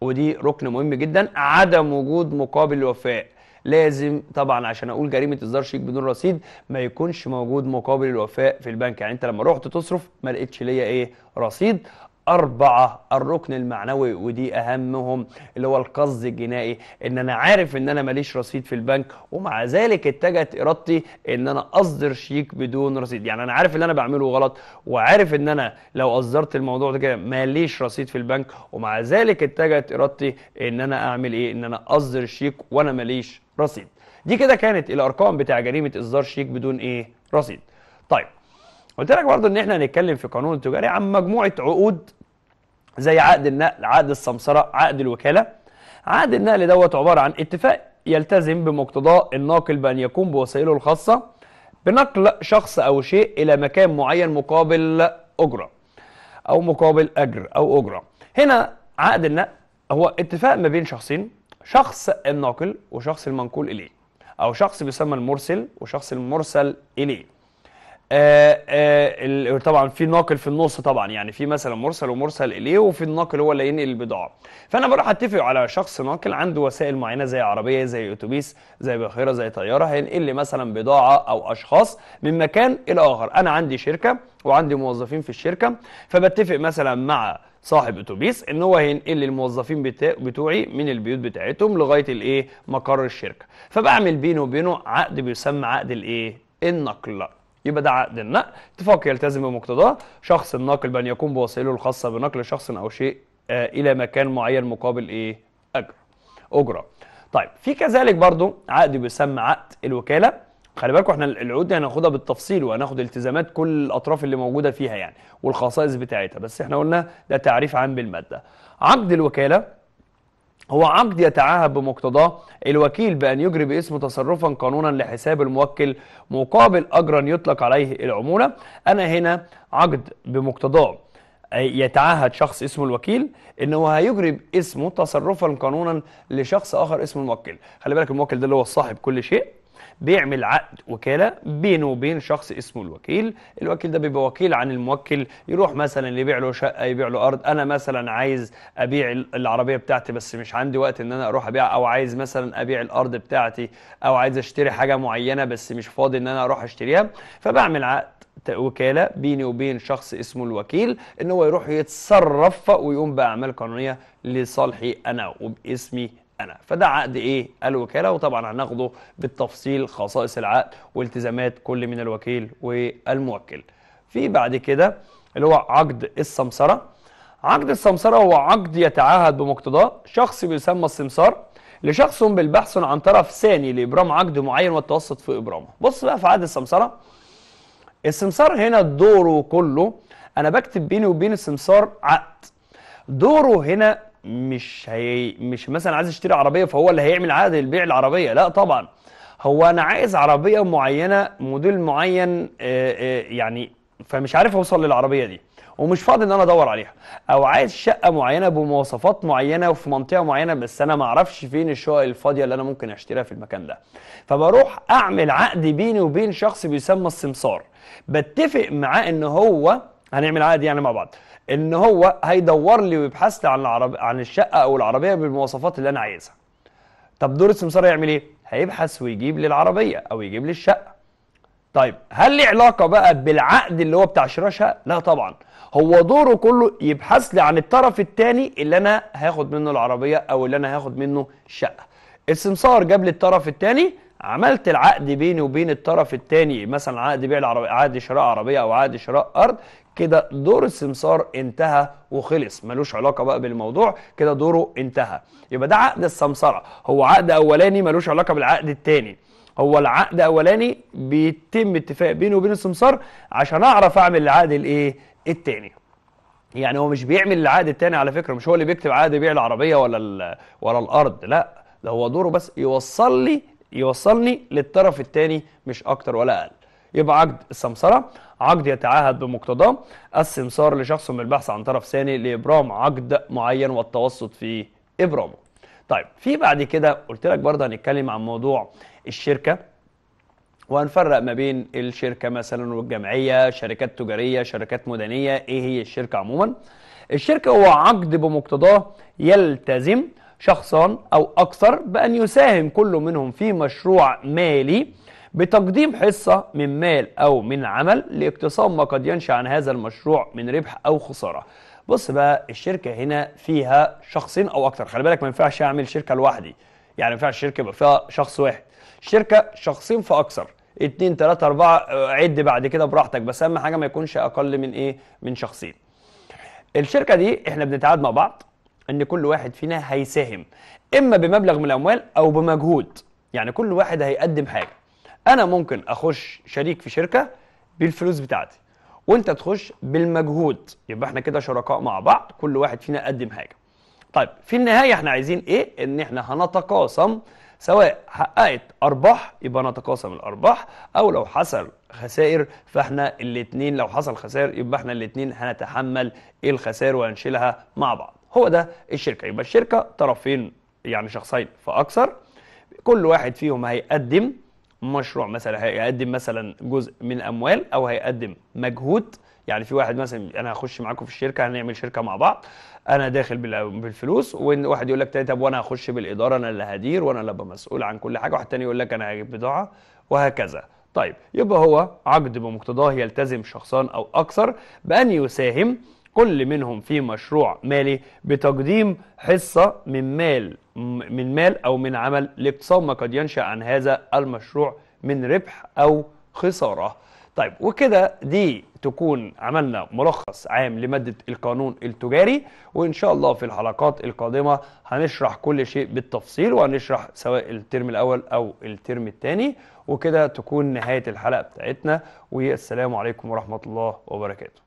ودي ركن مهم جدا عدم وجود مقابل الوفاء لازم طبعا عشان اقول جريمه اصدار شيك بدون رصيد ما يكونش موجود مقابل الوفاء في البنك يعني انت لما رحت تصرف ما لقيتش ليا ايه رصيد أربعة الركن المعنوي ودي أهمهم اللي هو القصد الجنائي إن أنا عارف إن أنا ماليش رصيد في البنك ومع ذلك اتجهت إرادتي إن أنا أصدر شيك بدون رصيد يعني أنا عارف إن أنا بعمله غلط وعارف إن أنا لو أصدرت الموضوع ده كده ماليش رصيد في البنك ومع ذلك اتجهت إرادتي إن أنا أعمل إيه إن أنا أصدر شيك وأنا ماليش رصيد دي كده كانت الأرقام بتاع جريمة إصدار شيك بدون إيه رصيد طيب قلت لك برضه ان احنا هنتكلم في قانون التجاري عن مجموعه عقود زي عقد النقل عقد السمسرة عقد الوكالة عقد النقل دوت عبارة عن اتفاق يلتزم بمقتضاه الناقل بأن يقوم بوسائله الخاصة بنقل شخص أو شيء إلى مكان معين مقابل أجرة أو مقابل أجر أو أجرة هنا عقد النقل هو اتفاق ما بين شخصين شخص الناقل وشخص المنقول إليه أو شخص بيسمى المرسل وشخص المرسل إليه آه آه طبعا في ناقل في النص طبعا يعني في مثلا مرسل ومرسل اليه وفي الناقل هو اللي ينقل البضاعه فانا بروح اتفق على شخص ناقل عنده وسائل معينه زي عربيه زي اتوبيس زي باخره زي طياره هينقل لي مثلا بضاعه او اشخاص من مكان الى اخر انا عندي شركه وعندي موظفين في الشركه فبتفق مثلا مع صاحب اتوبيس ان هو هينقل الموظفين بتوعي من البيوت بتاعتهم لغايه الايه مقر الشركه فبعمل بينه وبينه عقد بيسمى عقد الايه النقل يبقى ده عقد النقل اتفاق يلتزم بمقتضاه شخص الناقل بأن يقوم بوسائله الخاصة بنقل شخص أو شيء آه، إلى مكان معين مقابل إيه أجر أجرة طيب في كذلك برضو عقد بيسمى عقد الوكالة خلي بالكم احنا العقود دي هناخدها بالتفصيل وهناخد التزامات كل الاطراف اللي موجوده فيها يعني والخصائص بتاعتها بس احنا قلنا ده تعريف عام بالماده عقد الوكاله هو عقد يتعاهد بمقتضاه الوكيل بأن يجري باسم تصرفا قانونا لحساب الموكل مقابل أجرا يطلق عليه العمولة أنا هنا عقد بمقتضاه يتعهد شخص اسمه الوكيل ان هو هيجري باسمه تصرفا قانونا لشخص اخر اسمه الموكل خلي بالك الموكل ده اللي هو صاحب كل شيء بيعمل عقد وكالة بينه وبين شخص اسمه الوكيل الوكيل ده بيبقى وكيل عن الموكل يروح مثلا يبيع له شقة يبيع له أرض أنا مثلا عايز أبيع العربية بتاعتي بس مش عندي وقت إن أنا أروح أبيع أو عايز مثلا أبيع الأرض بتاعتي أو عايز أشتري حاجة معينة بس مش فاضي إن أنا أروح أشتريها فبعمل عقد وكالة بيني وبين شخص اسمه الوكيل ان هو يروح يتصرف ويقوم بأعمال قانونية لصالحي أنا وباسمي أنا فده عقد إيه؟ الوكالة وطبعا هناخده بالتفصيل خصائص العقد والتزامات كل من الوكيل والموكل في بعد كده اللي هو عقد السمسرة عقد السمسرة هو عقد يتعهد بمقتضاه شخص بيسمى السمسار لشخص بالبحث عن طرف ثاني لإبرام عقد معين والتوسط في إبرامه بص بقى في عقد السمسرة السمسار هنا دوره كله أنا بكتب بيني وبين السمسار عقد دوره هنا مش هي... مش مثلا عايز اشتري عربيه فهو اللي هيعمل عقد البيع العربيه لا طبعا هو انا عايز عربيه معينه موديل معين آه، آه، يعني فمش عارف اوصل للعربيه دي ومش فاضي ان انا ادور عليها او عايز شقه معينه بمواصفات معينه وفي منطقه معينه بس انا ما اعرفش فين الشقق الفاضيه اللي انا ممكن اشتريها في المكان ده فبروح اعمل عقد بيني وبين شخص بيسمى السمسار بتفق معاه ان هو هنعمل عقد يعني مع بعض ان هو هيدور لي ويبحث لي عن العرب عن الشقه او العربيه بالمواصفات اللي انا عايزها طب دور السمسار يعمل ايه هيبحث ويجيب لي العربيه او يجيب لي الشقه طيب هل ليه علاقه بقى بالعقد اللي هو بتاع شراء شقه لا طبعا هو دوره كله يبحث لي عن الطرف الثاني اللي انا هاخد منه العربيه او اللي انا هاخد منه الشقه السمسار جاب لي الطرف الثاني عملت العقد بيني وبين الطرف الثاني مثلا عقد بيع العربية عقد شراء عربية أو عقد شراء أرض كده دور السمسار انتهى وخلص ملوش علاقة بقى بالموضوع كده دوره انتهى يبقى ده عقد السمسرة هو عقد أولاني ملوش علاقة بالعقد الثاني هو العقد أولاني بيتم اتفاق بيني وبين السمسار عشان أعرف أعمل العقد الإيه الثاني يعني هو مش بيعمل العقد الثاني على فكرة مش هو اللي بيكتب عقد بيع العربية ولا ولا الأرض لا ده هو دوره بس يوصل لي يوصلني للطرف الثاني مش اكتر ولا اقل يبقى عقد السمسره عقد يتعاهد بمقتضاه السمسار لشخص من البحث عن طرف ثاني لابرام عقد معين والتوسط في ابرامه طيب في بعد كده قلت لك برضه هنتكلم عن موضوع الشركه وهنفرق ما بين الشركه مثلا والجمعيه شركات تجاريه شركات مدنيه ايه هي الشركه عموما الشركه هو عقد بمقتضاه يلتزم شخصا أو أكثر بأن يساهم كل منهم في مشروع مالي بتقديم حصة من مال أو من عمل لاقتصام ما قد ينشأ عن هذا المشروع من ربح أو خسارة بص بقى الشركة هنا فيها شخصين أو أكثر خلي بالك ما ينفعش أعمل شركة لوحدي يعني ما ينفعش الشركة يبقى فيها شخص واحد شركة شخصين فأكثر اتنين تلاتة أربعة عد بعد كده براحتك بس أهم حاجة ما يكونش أقل من إيه من شخصين الشركة دي إحنا بنتعاد مع بعض ان كل واحد فينا هيساهم اما بمبلغ من الاموال او بمجهود يعني كل واحد هيقدم حاجه انا ممكن اخش شريك في شركه بالفلوس بتاعتي وانت تخش بالمجهود يبقى احنا كده شركاء مع بعض كل واحد فينا قدم حاجه طيب في النهايه احنا عايزين ايه ان احنا هنتقاسم سواء حققت ارباح يبقى نتقاسم الارباح او لو حصل خسائر فاحنا الاثنين لو حصل خسائر يبقى احنا الاثنين هنتحمل الخسائر وهنشيلها مع بعض هو ده الشركه يبقى الشركه طرفين يعني شخصين فاكثر كل واحد فيهم هيقدم مشروع مثلا هيقدم مثلا جزء من اموال او هيقدم مجهود يعني في واحد مثلا انا هخش معاكم في الشركه هنعمل شركه مع بعض انا داخل بالفلوس وواحد يقول لك تاني طب وانا هخش بالاداره انا اللي هدير وانا اللي ابقى مسؤول عن كل حاجه واحد تاني يقول لك انا هجيب بضاعه وهكذا طيب يبقى هو عقد بمقتضاه يلتزم شخصان او اكثر بان يساهم كل منهم في مشروع مالي بتقديم حصة من مال من مال أو من عمل لاقتصاد ما قد ينشأ عن هذا المشروع من ربح أو خسارة طيب وكده دي تكون عملنا ملخص عام لمادة القانون التجاري وإن شاء الله في الحلقات القادمة هنشرح كل شيء بالتفصيل وهنشرح سواء الترم الأول أو الترم الثاني وكده تكون نهاية الحلقة بتاعتنا والسلام عليكم ورحمة الله وبركاته